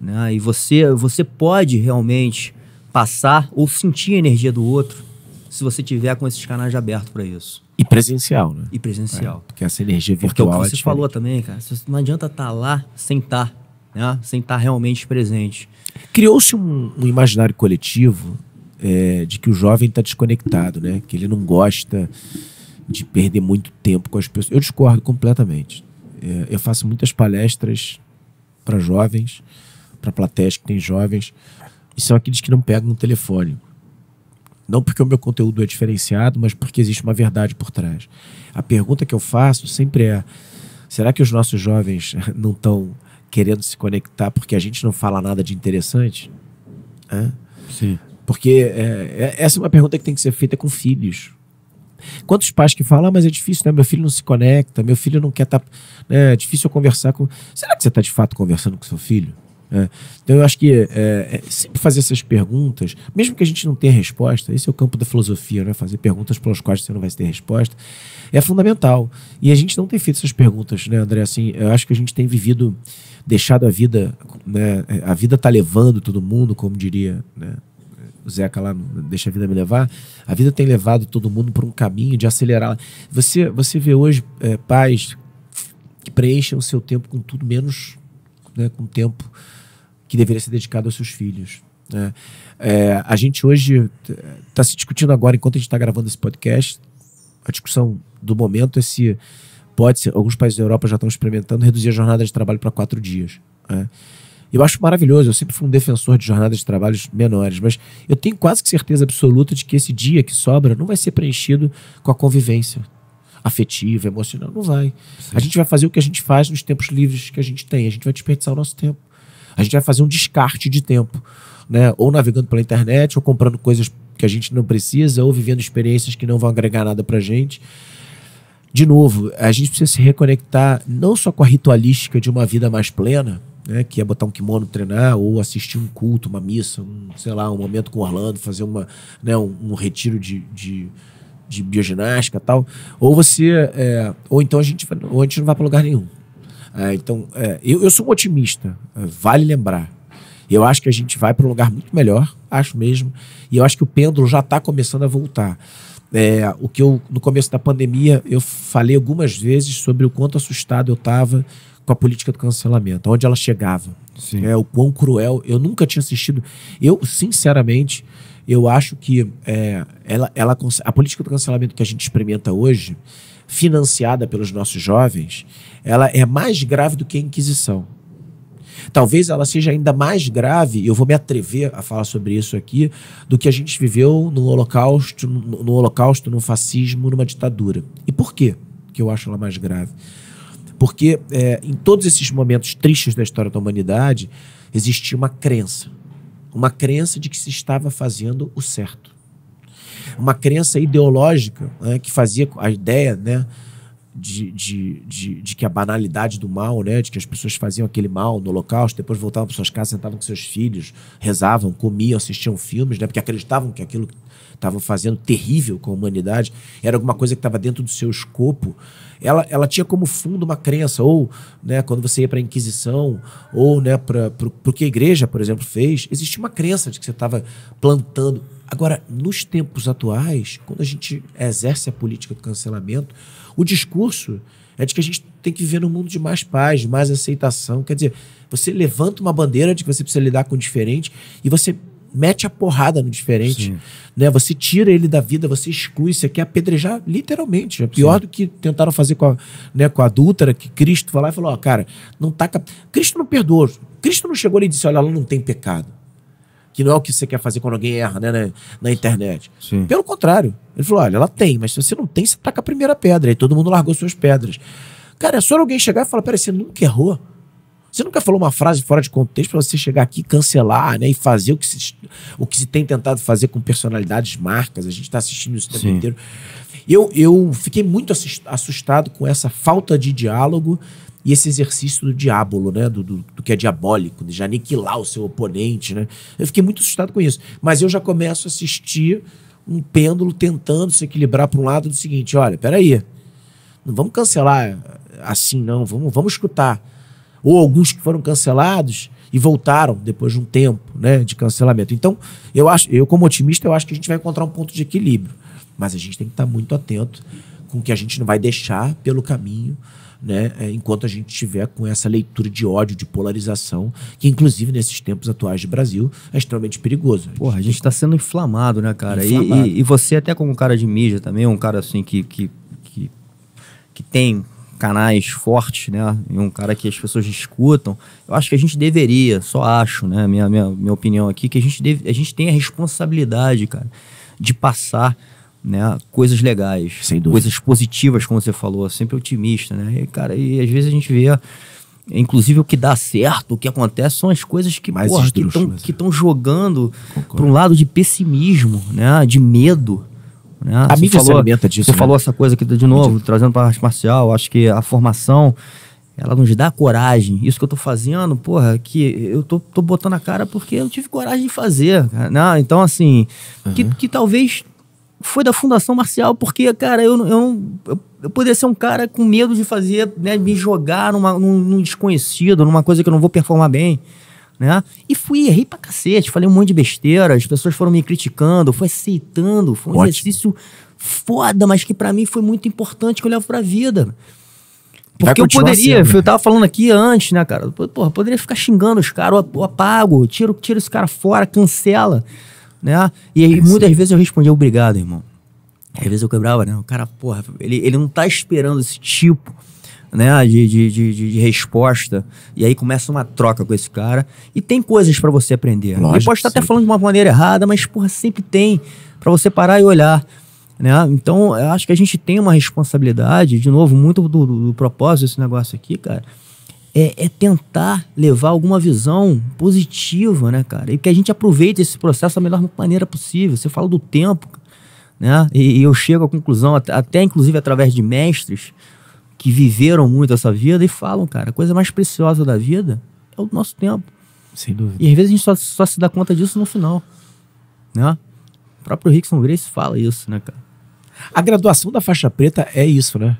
S1: Né? E você, você pode realmente passar ou sentir a energia do outro se você tiver com esses canais abertos para isso.
S2: E presencial, né? E presencial. É, porque essa energia virtual porque é o que você é falou
S1: também, cara, não adianta estar tá lá sem estar, tá, né? Sem estar tá realmente presente.
S2: Criou-se um, um imaginário coletivo é, de que o jovem está desconectado, né? Que ele não gosta de perder muito tempo com as pessoas. Eu discordo completamente. É, eu faço muitas palestras para jovens, para plateias que têm jovens, e são aqueles que não pegam o telefone. Não porque o meu conteúdo é diferenciado, mas porque existe uma verdade por trás. A pergunta que eu faço sempre é: será que os nossos jovens não estão querendo se conectar porque a gente não fala nada de interessante? Sim. Porque é, é, essa é uma pergunta que tem que ser feita com filhos. Quantos pais que falam, ah, mas é difícil, né? Meu filho não se conecta, meu filho não quer estar. Tá, né? É difícil eu conversar com. Será que você está de fato conversando com seu filho? É. Então eu acho que é, é, sempre fazer essas perguntas, mesmo que a gente não tenha resposta, esse é o campo da filosofia, né? fazer perguntas pelas quais você não vai ter resposta, é fundamental. E a gente não tem feito essas perguntas, né, André? Assim, eu acho que a gente tem vivido, deixado a vida, né? a vida tá levando todo mundo, como diria né? o Zeca lá no Deixa a Vida Me Levar, a vida tem levado todo mundo para um caminho de acelerar. Você, você vê hoje é, pais que preenchem o seu tempo com tudo menos né, com o tempo que deveria ser dedicado aos seus filhos. Né? É, a gente hoje está é, se discutindo agora, enquanto a gente está gravando esse podcast, a discussão do momento é se pode ser, alguns países da Europa já estão experimentando reduzir a jornada de trabalho para quatro dias. Né? Eu acho maravilhoso, eu sempre fui um defensor de jornadas de trabalhos menores, mas eu tenho quase que certeza absoluta de que esse dia que sobra não vai ser preenchido com a convivência afetiva, emocional, não vai. Sim. A gente vai fazer o que a gente faz nos tempos livres que a gente tem, a gente vai desperdiçar o nosso tempo. A gente vai fazer um descarte de tempo, né? Ou navegando pela internet, ou comprando coisas que a gente não precisa, ou vivendo experiências que não vão agregar nada pra gente. De novo, a gente precisa se reconectar não só com a ritualística de uma vida mais plena, né, que é botar um kimono treinar ou assistir um culto, uma missa, um, sei lá, um momento com Orlando, fazer uma, né, um, um retiro de, de, de bioginástica tal. Ou você. É, ou então a gente, ou a gente não vai para lugar nenhum. É, então, é, eu, eu sou um otimista, é, vale lembrar. Eu acho que a gente vai para um lugar muito melhor, acho mesmo. E eu acho que o pêndulo já está começando a voltar. É, o que eu, no começo da pandemia, eu falei algumas vezes sobre o quanto assustado eu estava com a política do cancelamento, onde ela chegava. Sim. É, o quão cruel. Eu nunca tinha assistido. Eu, sinceramente, eu acho que é, ela, ela, a política do cancelamento que a gente experimenta hoje, financiada pelos nossos jovens, ela é mais grave do que a Inquisição. Talvez ela seja ainda mais grave, e eu vou me atrever a falar sobre isso aqui, do que a gente viveu no Holocausto, no, no Holocausto, no fascismo, numa ditadura. E por quê que eu acho ela mais grave? Porque é, em todos esses momentos tristes da história da humanidade, existia uma crença. Uma crença de que se estava fazendo o certo. Uma crença ideológica né, que fazia a ideia, né? De, de, de, de, que a banalidade do mal, né? De que as pessoas faziam aquele mal no holocausto, depois voltavam para suas casas, sentavam com seus filhos, rezavam, comiam, assistiam filmes, né? Porque acreditavam que aquilo estava fazendo terrível com a humanidade, era alguma coisa que estava dentro do seu escopo. Ela, ela tinha como fundo uma crença, ou né, quando você ia para a Inquisição, ou né, para o que a igreja, por exemplo, fez, existia uma crença de que você estava plantando. Agora, nos tempos atuais, quando a gente exerce a política do cancelamento, o discurso é de que a gente tem que viver num mundo de mais paz, de mais aceitação. Quer dizer, você levanta uma bandeira de que você precisa lidar com o diferente e você mete a porrada no diferente. Né? Você tira ele da vida, você exclui, você quer apedrejar literalmente. É pior Sim. do que tentaram fazer com a, né, com a adúltera, que Cristo foi lá e falou: ó, cara, não tá. Cristo não perdoou. Cristo não chegou ali e disse: olha, ela não tem pecado. Que não é o que você quer fazer quando alguém erra né, na, né, na internet. Sim. Pelo contrário. Ele falou: olha, ela tem, mas se você não tem, você taca tá a primeira pedra. Aí todo mundo largou suas pedras. Cara, é só alguém chegar e falar: peraí, você nunca errou. Você nunca falou uma frase fora de contexto para você chegar aqui e cancelar, né? E fazer o que, se, o que se tem tentado fazer com personalidades, marcas. A gente está assistindo isso o tempo Sim. inteiro. Eu, eu fiquei muito assustado com essa falta de diálogo e esse exercício do diabo, né? Do, do, do, que é diabólico, de aniquilar o seu oponente, né? Eu fiquei muito assustado com isso. Mas eu já começo a assistir um pêndulo tentando se equilibrar para um lado do seguinte: olha, peraí, não vamos cancelar assim, não. Vamos, vamos escutar ou alguns que foram cancelados e voltaram depois de um tempo né, de cancelamento. Então, eu acho, eu como otimista, eu acho que a gente vai encontrar um ponto de equilíbrio. Mas a gente tem que estar muito atento com o que a gente não vai deixar pelo caminho, né, é, enquanto a gente estiver com essa leitura de ódio, de polarização, que inclusive nesses tempos
S1: atuais de Brasil é extremamente perigoso. Porra, a gente está sendo inflamado, né, cara? Inflamado. E, e, e, você até como um cara de mídia também, um cara assim que, que, que, que tem canais fortes, né? E um cara que as pessoas escutam. Eu acho que a gente deveria, só acho, né? Minha, minha, minha opinião aqui, que a gente, deve, a gente tem a responsabilidade, cara, de passar né, coisas legais, coisas positivas, como você falou, sempre otimista, né? E, cara, e às vezes a gente vê, inclusive o que dá certo, o que acontece, são as coisas que Mais porra, que estão jogando né? para um lado de pessimismo, né? De medo. Né? A você falou, se disso. Você né? falou essa coisa aqui de novo, trazendo para a arte marcial. Acho que a formação, ela nos dá coragem. Isso que eu estou fazendo, porra, que eu tô, tô botando a cara porque eu tive coragem de fazer. Né? Então, assim, uhum. que, que talvez foi da fundação marcial, porque, cara, eu, eu, eu, eu poderia ser um cara com medo de fazer, né, me jogar numa, num, num desconhecido, numa coisa que eu não vou performar bem né? E fui, errei pra cacete, falei um monte de besteira, as pessoas foram me criticando, fui aceitando, foi um Ótimo. exercício foda, mas que para mim foi muito importante que eu levo pra vida.
S2: Porque eu poderia, sendo, né? eu
S1: tava falando aqui antes, né, cara? Porra, poderia ficar xingando os caras, eu apago, tiro, tiro esse cara fora, cancela, né? E aí, é muitas sim. vezes eu respondia obrigado, irmão. Às vezes eu quebrava, né? O cara, porra, ele, ele não tá esperando esse tipo né, de, de, de, de, resposta. E aí começa uma troca com esse cara. E tem coisas para você aprender. Lógico, Ele pode estar tá até falando de uma maneira errada, mas, porra, sempre tem para você parar e olhar. Né? Então, eu acho que a gente tem uma responsabilidade, de novo, muito do, do, do propósito desse negócio aqui, cara, é, é, tentar levar alguma visão positiva, né, cara? E que a gente aproveite esse processo da melhor maneira possível. Você fala do tempo, né? E, e eu chego à conclusão, até, até inclusive através de mestres, que viveram muito essa vida e falam, cara, a coisa mais preciosa da vida é o nosso tempo. Sem dúvida. E às vezes a gente só, só se dá conta disso no final, né? O próprio Rickson Grace fala isso, né,
S2: cara? A graduação da faixa preta é isso, né?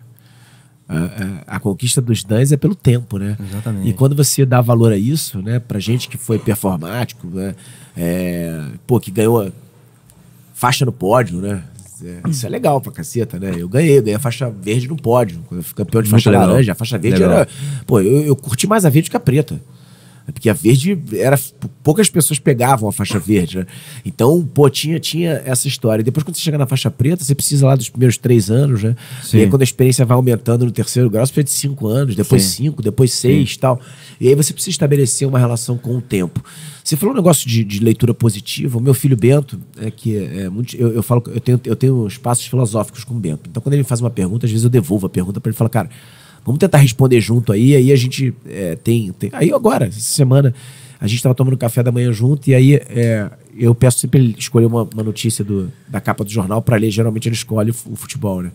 S2: A, a, a, conquista dos danes é pelo tempo, né? Exatamente. E quando você dá valor a isso, né? Pra gente que foi performático, né? É, pô, que ganhou faixa no pódio, né? É, isso é legal pra caceta, né? Eu ganhei, eu ganhei a faixa verde no pódio. Quando eu fui campeão de faixa laranja, a faixa verde legal. era. Pô, eu, eu curti mais a verde que a preta. Porque a verde era. Poucas pessoas pegavam a faixa verde. Né? Então, pô, tinha, tinha essa história. Depois, quando você chega na faixa preta, você precisa lá dos primeiros três anos, né? Sim. E aí, quando a experiência vai aumentando no terceiro grau, você precisa de cinco anos, depois Sim. cinco, depois seis e tal. E aí você precisa estabelecer uma relação com o tempo. Você falou um negócio de, de leitura positiva. O meu filho Bento, é que é, é muito, eu, eu falo, eu tenho, eu tenho espaços filosóficos com o Bento. Então, quando ele faz uma pergunta, às vezes eu devolvo a pergunta para ele falar, cara Vamos tentar responder junto aí. Aí a gente é, tem, tem, Aí agora, essa semana, a gente estava tomando café da manhã junto e aí é, eu peço sempre escolher uma, uma notícia do, da capa do jornal para ler. Geralmente ele escolhe o futebol, né?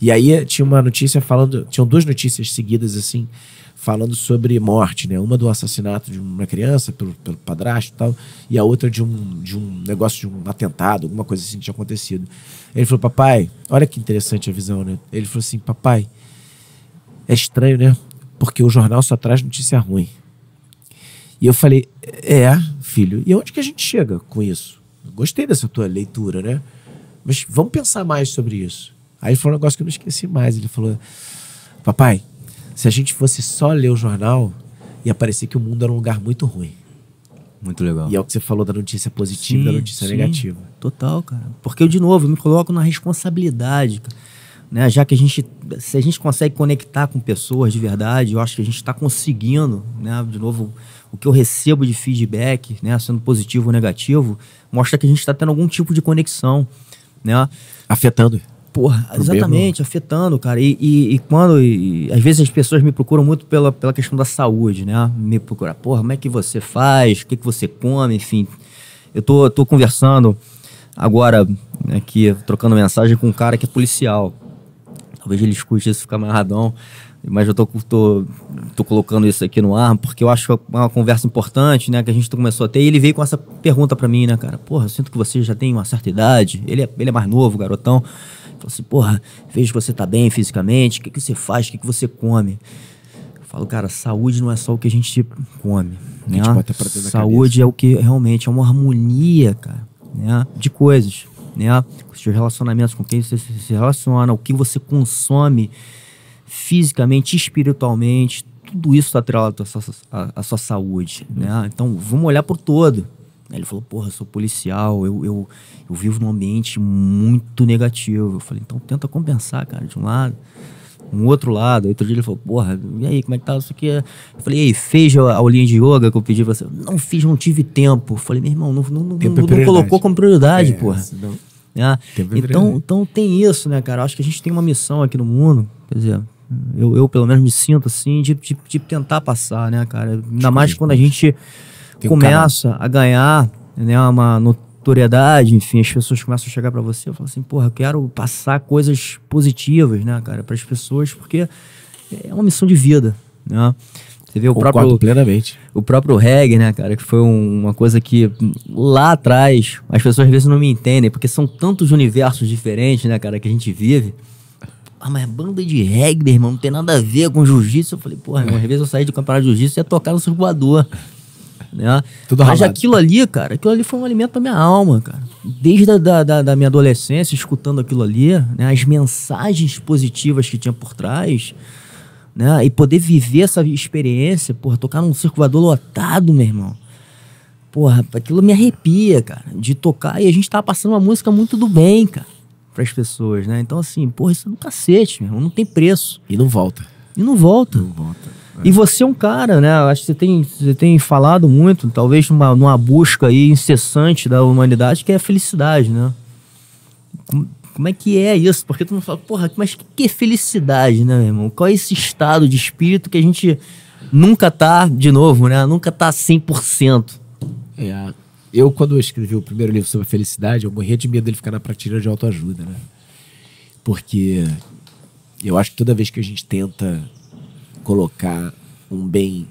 S2: E aí tinha uma notícia falando. Tinham duas notícias seguidas assim, falando sobre morte, né? Uma do assassinato de uma criança pelo, pelo padrasto e tal, e a outra de um, de um negócio de um atentado, alguma coisa assim que tinha acontecido. Ele falou, papai, olha que interessante a visão, né? Ele falou assim, papai é estranho, né? Porque o jornal só traz notícia ruim. E eu falei, é, filho, e onde que a gente chega com isso? gostei dessa tua leitura, né? Mas vamos pensar mais sobre isso. Aí foi um negócio que eu não esqueci mais. Ele falou, papai, se a gente fosse só ler o jornal, ia parecer que o mundo era um lugar muito ruim. Muito
S1: legal. E é o que você falou da notícia positiva sim, da notícia sim, negativa. Total, cara. Porque eu, de novo, me coloco na responsabilidade. Cara né? Já que a gente, se a gente consegue conectar com pessoas de verdade, eu acho que a gente está conseguindo, né? De novo, o que eu recebo de feedback, né? Sendo positivo ou negativo, mostra que a gente está tendo algum tipo de conexão, né? Afetando. Porra, exatamente, mesmo. afetando, cara. E, e, e quando. E, às vezes as pessoas me procuram muito pela, pela questão da saúde, né? Me procuram, porra, como é que você faz? O que, que você come? Enfim. Eu tô, tô conversando agora, né, aqui, trocando mensagem com um cara que é policial talvez ele escute isso ficar amarradão, mas eu tô, tô, tô, colocando isso aqui no ar, porque eu acho que é uma conversa importante, né, que a gente começou a ter, e ele veio com essa pergunta para mim, né, cara, porra, sinto que você já tem uma certa idade, ele é, ele é mais novo, garotão, falou assim, porra, vejo que você tá bem fisicamente, o que, que você faz, o que, que você come? Eu falo, cara, saúde não é só o que a gente come, né? Gente saúde é o que realmente é uma harmonia, cara, né, de coisas né? Os seus relacionamentos, com quem você se relaciona, o que você consome fisicamente, espiritualmente, tudo isso está atrelado à sua, à, à sua saúde, né? Então, vamos olhar por todo. Ele falou, porra, eu sou policial, eu, eu, eu vivo num ambiente muito negativo. Eu falei, então tenta compensar, cara, de um lado um outro lado. Outro dia ele falou, porra, e aí, como é que tá isso aqui? Eu falei, ei, fez a aulinha de yoga que eu pedi pra você? Não fiz, não tive tempo. Eu falei, meu irmão, não, não, não, é não colocou como prioridade, é, porra. Não... Né? Então, então tem isso, né, cara? acho que a gente tem uma missão aqui no mundo, quer dizer, eu, eu pelo menos me sinto assim, de, de, de tentar passar, né, cara? Ainda tipo, mais quando a gente começa a ganhar né, uma notoriedade, enfim, as pessoas começam a chegar para você e falam assim, porra, eu quero passar coisas positivas, né, cara, para as pessoas, porque é uma missão de vida, né? Você vê o Concordo próprio plenamente. O próprio reggae, né, cara, que foi um, uma coisa que lá atrás as pessoas às vezes não me entendem, porque são tantos universos diferentes, né, cara, que a gente vive. Ah, mas banda de reggae, meu irmão, não tem nada a ver com jiu-jitsu. Eu falei, porra, uma às vezes eu saí do campeonato de jiu-jitsu e ia tocar no circulador. Né? Tudo Mas aquilo ali, cara, aquilo ali foi um alimento pra minha alma, cara. Desde a da, da, da minha adolescência, escutando aquilo ali, né? as mensagens positivas que tinha por trás, né? E poder viver essa experiência, porra, tocar num circulador lotado, meu irmão. Porra, aquilo me arrepia, cara, de tocar. E a gente tava passando uma música muito do bem, cara, pras pessoas, né? Então, assim, porra, isso é um cacete, meu irmão, não tem preço. E não volta. E não volta. Não volta. É. E você é um cara, né? Acho que você tem, você tem falado muito, talvez numa, numa busca aí incessante da humanidade, que é a felicidade, né? como é que é isso? Porque tu não fala, porra, mas que, felicidade, né, meu irmão? Qual é esse estado de espírito que a gente nunca tá, de novo, né? Nunca tá 100%.
S2: É, eu, quando eu escrevi o primeiro livro sobre felicidade, eu morria de medo dele ficar na prateleira de autoajuda, né? Porque eu acho que toda vez que a gente tenta colocar um bem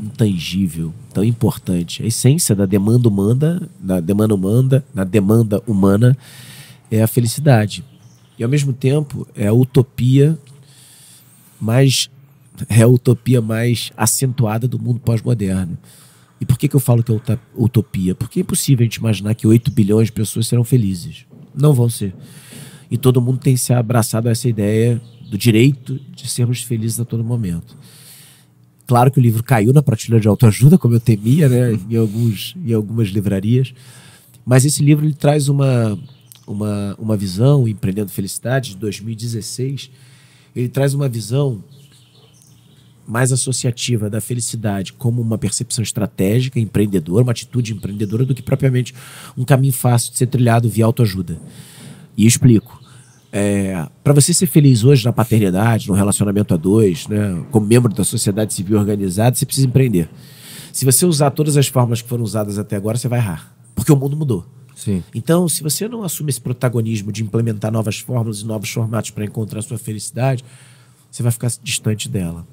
S2: intangível, tão importante, a essência da demanda humana, da demanda humana, na demanda humana, é a felicidade. E ao mesmo tempo é a utopia mais é a utopia mais acentuada do mundo pós-moderno. E por que, que eu falo que é utopia? Porque é impossível a gente imaginar que 8 bilhões de pessoas serão felizes. Não vão ser. E todo mundo tem se abraçado a essa ideia do direito de sermos felizes a todo momento. Claro que o livro caiu na prateleira de autoajuda, como eu temia, né, em, alguns, em algumas livrarias. Mas esse livro ele traz uma, uma, uma visão, Empreendendo Felicidade, de 2016, ele traz uma visão mais associativa da felicidade como uma percepção estratégica, empreendedora, uma atitude empreendedora, do que propriamente um caminho fácil de ser trilhado via autoajuda. E explico. É, para você ser feliz hoje na paternidade, no relacionamento a dois, né, como membro da sociedade civil organizada, você precisa empreender. Se você usar todas as formas que foram usadas até agora, você vai errar, porque o mundo mudou. Sim. Então, se você não assume esse protagonismo de implementar novas fórmulas e novos formatos para encontrar a sua felicidade, você vai ficar distante dela.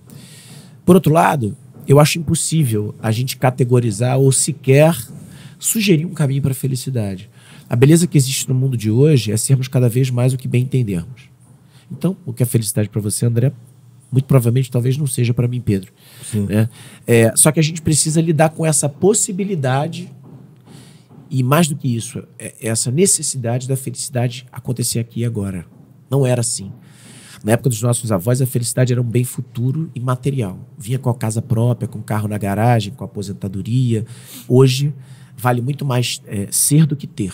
S2: Por outro lado, eu acho impossível a gente categorizar ou sequer sugerir um caminho para a felicidade. A beleza que existe no mundo de hoje é sermos cada vez mais o que bem entendermos. Então, o que é felicidade para você, André, muito provavelmente talvez não seja para mim, Pedro. Né? É, só que a gente precisa lidar com essa possibilidade e mais do que isso, é essa necessidade da felicidade acontecer aqui e agora. Não era assim. Na época dos nossos avós, a felicidade era um bem futuro e material. Vinha com a casa própria, com o carro na garagem, com a aposentadoria. Hoje, vale muito mais é, ser do que ter.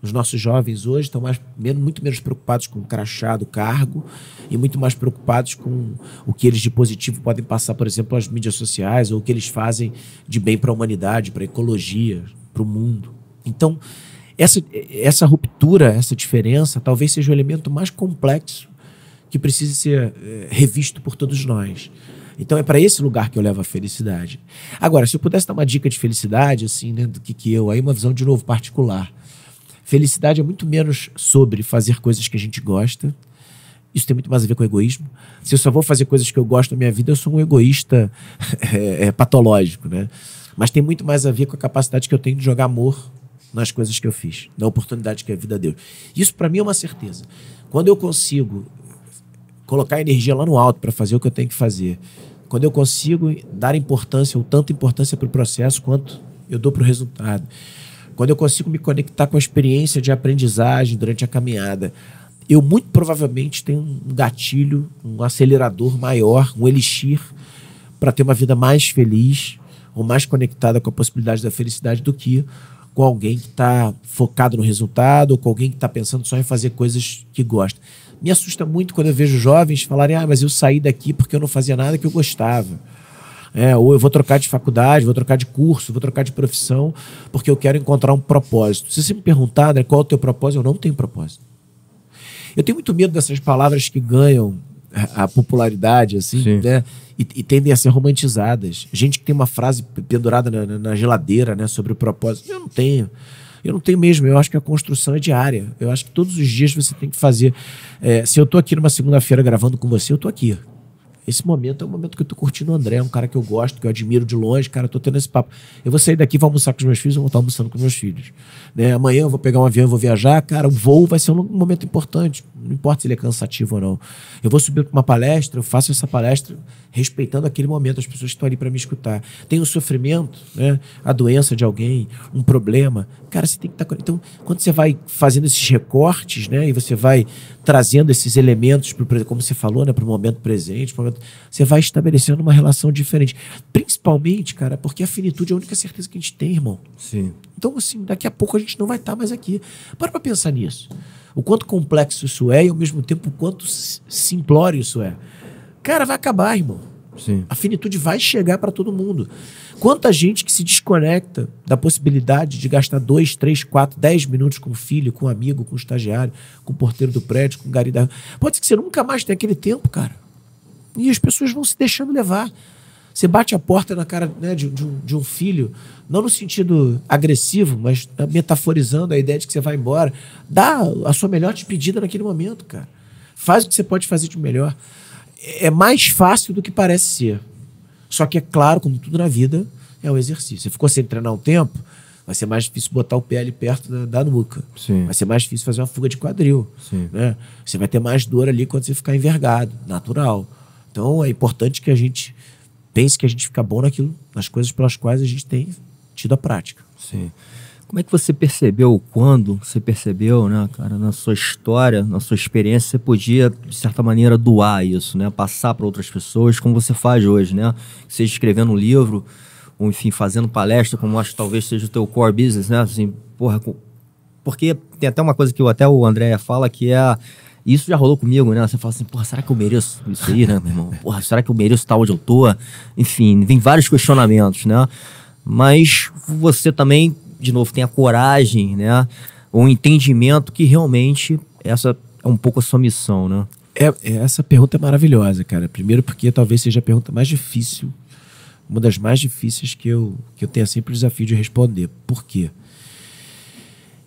S2: Os nossos jovens hoje estão mais, menos, muito menos preocupados com o crachá do cargo e muito mais preocupados com o que eles de positivo podem passar, por exemplo, às mídias sociais ou o que eles fazem de bem para a humanidade, para a ecologia, para o mundo. Então, essa, essa ruptura, essa diferença, talvez seja o elemento mais complexo que precisa ser é, revisto por todos nós. Então é para esse lugar que eu levo a felicidade. Agora, se eu pudesse dar uma dica de felicidade, assim, né, do que, que eu, aí uma visão de novo particular. Felicidade é muito menos sobre fazer coisas que a gente gosta. Isso tem muito mais a ver com egoísmo. Se eu só vou fazer coisas que eu gosto na minha vida, eu sou um egoísta é, é, patológico, né? Mas tem muito mais a ver com a capacidade que eu tenho de jogar amor nas coisas que eu fiz, na oportunidade que a vida deu. Isso para mim é uma certeza. Quando eu consigo colocar energia lá no alto para fazer o que eu tenho que fazer, quando eu consigo dar importância ou tanta importância para o processo quanto eu dou para o resultado, quando eu consigo me conectar com a experiência de aprendizagem durante a caminhada, eu muito provavelmente tenho um gatilho, um acelerador maior, um elixir para ter uma vida mais feliz ou mais conectada com a possibilidade da felicidade do que com alguém que está focado no resultado ou com alguém que está pensando só em fazer coisas que gosta. Me assusta muito quando eu vejo jovens falarem: ah, mas eu saí daqui porque eu não fazia nada que eu gostava. É, ou eu vou trocar de faculdade, vou trocar de curso, vou trocar de profissão, porque eu quero encontrar um propósito. Se você me perguntar né, qual é o teu propósito, eu não tenho propósito. Eu tenho muito medo dessas palavras que ganham a popularidade, assim, Sim. né? E, e, tendem a ser romantizadas. Gente que tem uma frase pendurada na, na, geladeira, né, sobre o propósito. Eu não tenho. Eu não tenho mesmo. Eu acho que a construção é diária. Eu acho que todos os dias você tem que fazer. É, se eu estou aqui numa segunda-feira gravando com você, eu estou aqui. Esse momento é o momento que eu tô curtindo o André, é um cara que eu gosto, que eu admiro de longe, cara, estou tô tendo esse papo. Eu vou sair daqui, vou almoçar com os meus filhos, vou estar almoçando com os meus filhos. Né? Amanhã eu vou pegar um avião, vou viajar, cara, o voo vai ser um momento importante, não importa se ele é cansativo ou não. Eu vou subir para uma palestra, eu faço essa palestra respeitando aquele momento, as pessoas que estão ali para me escutar. Tem um sofrimento, né? a doença de alguém, um problema. Cara, você tem que estar. Tá... Então, quando você vai fazendo esses recortes, né? E você vai trazendo esses elementos, pro, como você falou, né? Para o momento presente, pro momento... você vai estabelecendo uma relação diferente. Principalmente, cara, porque a finitude é a única certeza que a gente tem, irmão. Sim. Então, assim, daqui a pouco a gente não vai estar tá mais aqui. Para para pensar nisso. O quanto complexo isso é e, ao mesmo tempo, o quanto simplório isso é. Cara, vai acabar, irmão. Sim. A finitude vai chegar para todo mundo. Quanta gente que se desconecta da possibilidade de gastar dois, três, quatro, dez minutos com o filho, com o um amigo, com o um estagiário, com o porteiro do prédio, com o garida. da... Pode ser que você nunca mais tenha aquele tempo, cara. E as pessoas vão se deixando levar. Você bate a porta na cara né, de, de, um, de, um, filho, não no sentido agressivo, mas ah, metaforizando a ideia de que você vai embora. Dá a sua melhor despedida naquele momento, cara. Faz o que você pode fazer de melhor é mais fácil do que parece ser. Só que é claro, como tudo na vida, é um exercício. Você ficou sem treinar um tempo, vai ser mais difícil botar o pé ali perto da, da nuca. Sim. Vai ser mais difícil fazer uma fuga de quadril. Sim. Né? Você vai ter mais dor ali quando você ficar envergado, natural. Então é importante que a gente pense que a gente fica bom naquilo, nas coisas pelas quais a gente tem tido a prática.
S1: Sim. Como é que você percebeu, quando você percebeu, né, cara, na sua história, na sua experiência, você podia, de certa maneira, doar isso, né? Passar para outras pessoas, como você faz hoje, né? Seja escrevendo um livro, ou enfim, fazendo palestra, como acho que talvez seja o teu core business, né? Assim, porra, porque tem até uma coisa que até o André fala que é isso já rolou comigo, né? Você fala assim, porra, será que eu mereço isso aí, né, meu irmão? Porra, será que eu mereço estar onde eu tô? Enfim, vem vários questionamentos, né? Mas você também de novo, tenha coragem, né? Um entendimento que realmente essa é um pouco a sua missão, né? É, é, essa pergunta é maravilhosa, cara. Primeiro porque talvez seja a pergunta
S2: mais difícil, uma das mais difíceis que eu, que eu tenha sempre o desafio de responder. Por quê?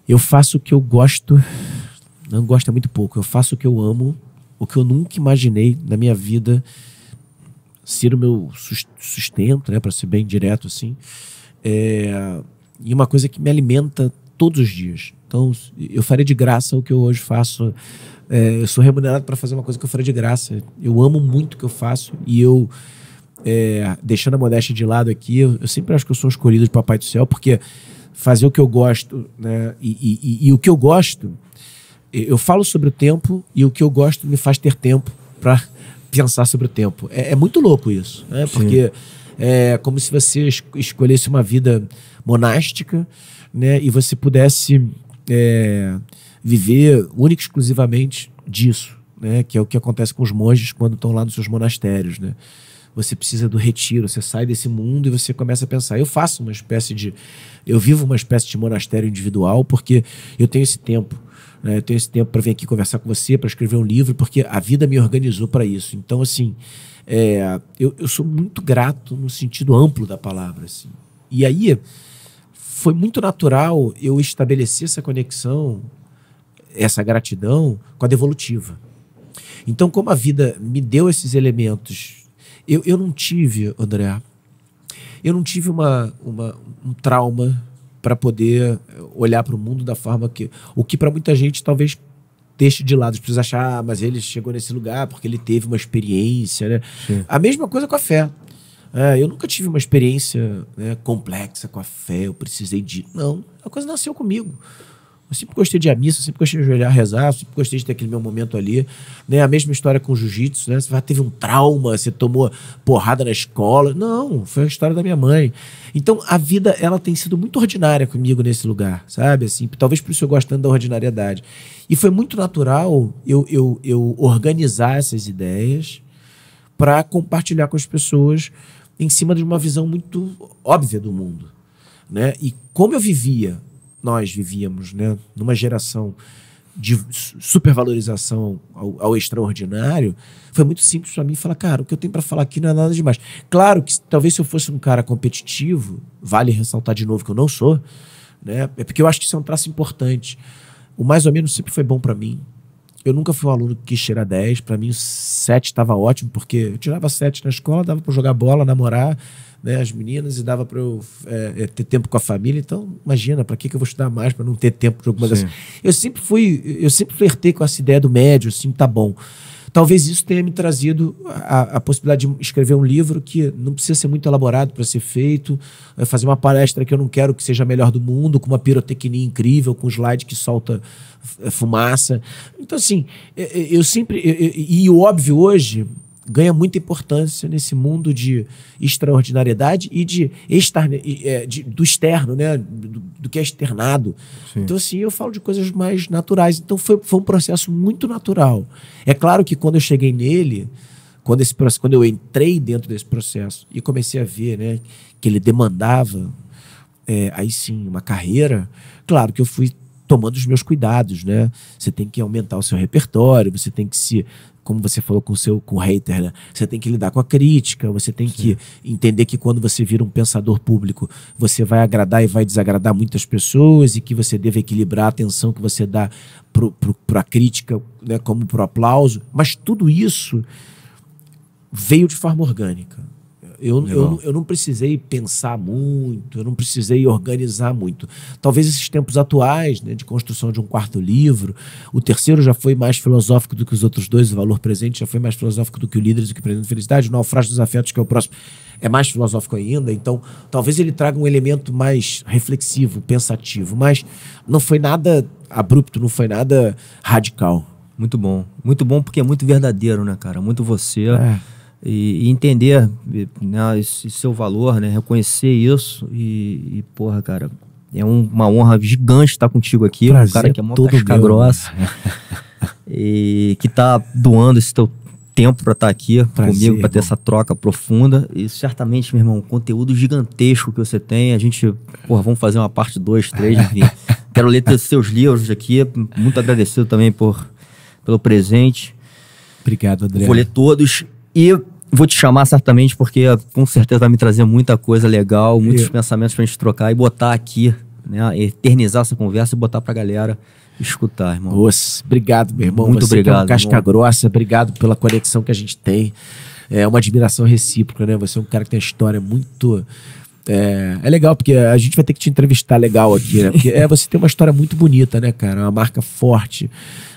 S2: Eu faço o que eu gosto, não gosto muito pouco, eu faço o que eu amo, o que eu nunca imaginei na minha vida ser o meu sustento, né, para ser bem direto assim. É, e uma coisa que me alimenta todos os dias. Então, eu faria de graça o que eu hoje faço. É, eu sou remunerado para fazer uma coisa que eu faria de graça. Eu amo muito o que eu faço e eu, é, deixando a modéstia de lado aqui, eu, eu, sempre acho que eu sou escolhido de Papai do Céu, porque fazer o que eu gosto, né? E, e, e, e o que eu gosto, eu falo sobre o tempo e o que eu gosto me faz ter tempo para pensar sobre o tempo. É, é muito louco isso, né? Porque Sim. é como se você escolhesse uma vida monástica, né? E você pudesse é, viver única e exclusivamente disso, né? Que é o que acontece com os monges quando estão lá nos seus monastérios, né? Você precisa do retiro, você sai desse mundo e você começa a pensar. Eu faço uma espécie de. Eu vivo uma espécie de monastério individual porque eu tenho esse tempo. Né? Eu tenho esse tempo para vir aqui conversar com você, para escrever um livro, porque a vida me organizou para isso. Então, assim, é, eu, eu sou muito grato no sentido amplo da palavra. Assim. E aí, foi muito natural eu estabelecer essa conexão, essa gratidão com a devolutiva. Então, como a vida me deu esses elementos, eu, eu não tive, André, eu não tive uma, uma um trauma para poder olhar para o mundo da forma que. O que para muita gente talvez deixe de lado. Precisa achar, ah, mas ele chegou nesse lugar porque ele teve uma experiência. Né? A mesma coisa com a fé. É, eu nunca tive uma experiência né, complexa com a fé, eu precisei de. Não, a coisa nasceu comigo. Eu sempre gostei de ir à missa, sempre gostei de olhar rezar, sempre gostei de ter aquele meu momento ali. Né? A mesma história com o jiu-jitsu, né? Você teve um trauma, você tomou porrada na escola. Não, foi a história da minha mãe. Então, a vida, ela tem sido muito ordinária comigo nesse lugar, sabe? Assim, talvez por isso eu gostando da ordinariedade. E foi muito natural eu, eu, eu organizar essas ideias para compartilhar com as pessoas em cima de uma visão muito óbvia do mundo. Né? E como eu vivia, nós vivíamos né, numa geração de supervalorização ao, ao extraordinário, foi muito simples para mim falar, cara, o que eu tenho para falar aqui não é nada demais. Claro que talvez se eu fosse um cara competitivo, vale ressaltar de novo que eu não sou, né? É porque eu acho que isso é um traço importante. O mais ou menos sempre foi bom para mim. Eu nunca fui um aluno que quis tirar 10. Para mim, 7 estava ótimo, porque eu tirava 7 na escola, dava para jogar bola, namorar né, as meninas e dava para eu é, é, ter tempo com a família. Então, imagina, para que, que eu vou estudar mais para não ter tempo de alguma dessas? Eu sempre fui, eu sempre flertei com essa ideia do médio, assim, tá bom. Talvez isso tenha me trazido a, a, possibilidade de escrever um livro que não precisa ser muito elaborado para ser feito, eh, fazer uma palestra que eu não quero que seja a melhor do mundo, com uma pirotecnia incrível, com um slide que solta eh, fumaça. Então, assim, eh, eu sempre. E o óbvio hoje, ganha muita importância nesse mundo de extraordinariedade e de, externa, é, de do externo, né? Do, do que é externado. Sim. Então, assim, eu falo de coisas mais naturais. Então, foi, foi um processo muito natural. É claro que quando eu cheguei nele, quando, esse, quando eu entrei dentro desse processo e comecei a ver né, que ele demandava, é, aí sim, uma carreira, claro que eu fui tomando os meus cuidados, né? Você tem que aumentar o seu repertório, você tem que se como você falou com o seu com o hater, né? Você tem que lidar com a crítica, você tem Sim. que entender que quando você vira um pensador público, você vai agradar e vai desagradar muitas pessoas e que você deve equilibrar a atenção que você dá para a crítica, né, como para o aplauso. Mas tudo isso veio de forma orgânica. Eu, eu, eu, não precisei pensar muito, eu não precisei organizar muito. Talvez esses tempos atuais, né, de construção de um quarto livro, o terceiro já foi mais filosófico do que os outros dois, o valor presente já foi mais filosófico do que o Líderes, do que o Presente Felicidade, o Naufrágio dos Afetos, que é o próximo, é mais filosófico ainda, então talvez ele traga um elemento mais reflexivo,
S1: pensativo, mas não foi nada abrupto, não foi nada radical. Muito bom. Muito bom porque é muito verdadeiro, né, cara? Muito você. É e, e entender né, esse seu valor, né? Reconhecer isso e, e porra, cara, é um, uma honra gigante estar contigo aqui. Prazer, um cara que é muito casca meu. Né? grossa. e que tá doando esse teu tempo para estar tá aqui Prazer, comigo, para ter essa troca profunda. E certamente, meu irmão, conteúdo gigantesco que você tem. A gente, porra, vamos fazer uma parte 2, 3, enfim. Quero ler seus livros aqui. Muito agradecido também por, pelo presente.
S2: Obrigado, André. Vou ler
S1: todos. E vou te chamar certamente, porque com certeza vai me trazer muita coisa legal, muitos e... pensamentos pra gente trocar e botar aqui, né? Eternizar essa conversa e botar pra galera escutar, irmão. Nossa, obrigado, meu irmão. Muito Você obrigado. É um casca irmão.
S2: grossa, obrigado pela conexão que a gente tem. É uma admiração recíproca, né? Você é um cara que tem história muito. É, é legal, porque a gente vai ter que te entrevistar legal aqui, né? Porque é, você tem uma história muito bonita, né, cara? É uma marca forte.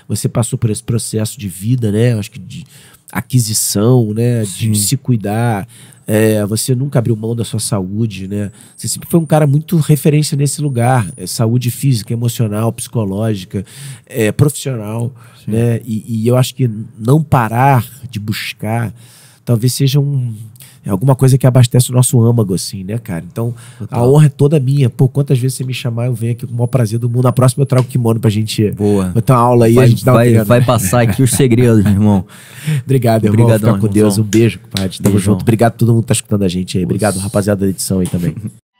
S2: Você passou por esse processo de vida, né? Acho que de, aquisição, né? Sim. De se cuidar. É, você nunca abriu mão da sua saúde, né? Você sempre foi um cara muito referência nesse lugar. É, saúde física, emocional, psicológica, é, profissional, Sim. né? E, e eu acho que não parar de buscar talvez seja um é alguma coisa que abastece o nosso âmago, assim, né, cara? Então, Total. a honra é toda minha. Pô, quantas vezes você me chamar, eu venho aqui com o maior prazer do mundo. Na próxima eu trago o kimono pra gente Boa. botar uma aula aí. Vai, a gente dá vai, um vai passar aqui os segredos, meu irmão. Obrigado, irmão. Obrigadão, Fica com irmão. Deus. Um beijo, compadre. Tamo junto. Obrigado a todo mundo que tá escutando a gente aí. Obrigado, rapaziada da edição aí também.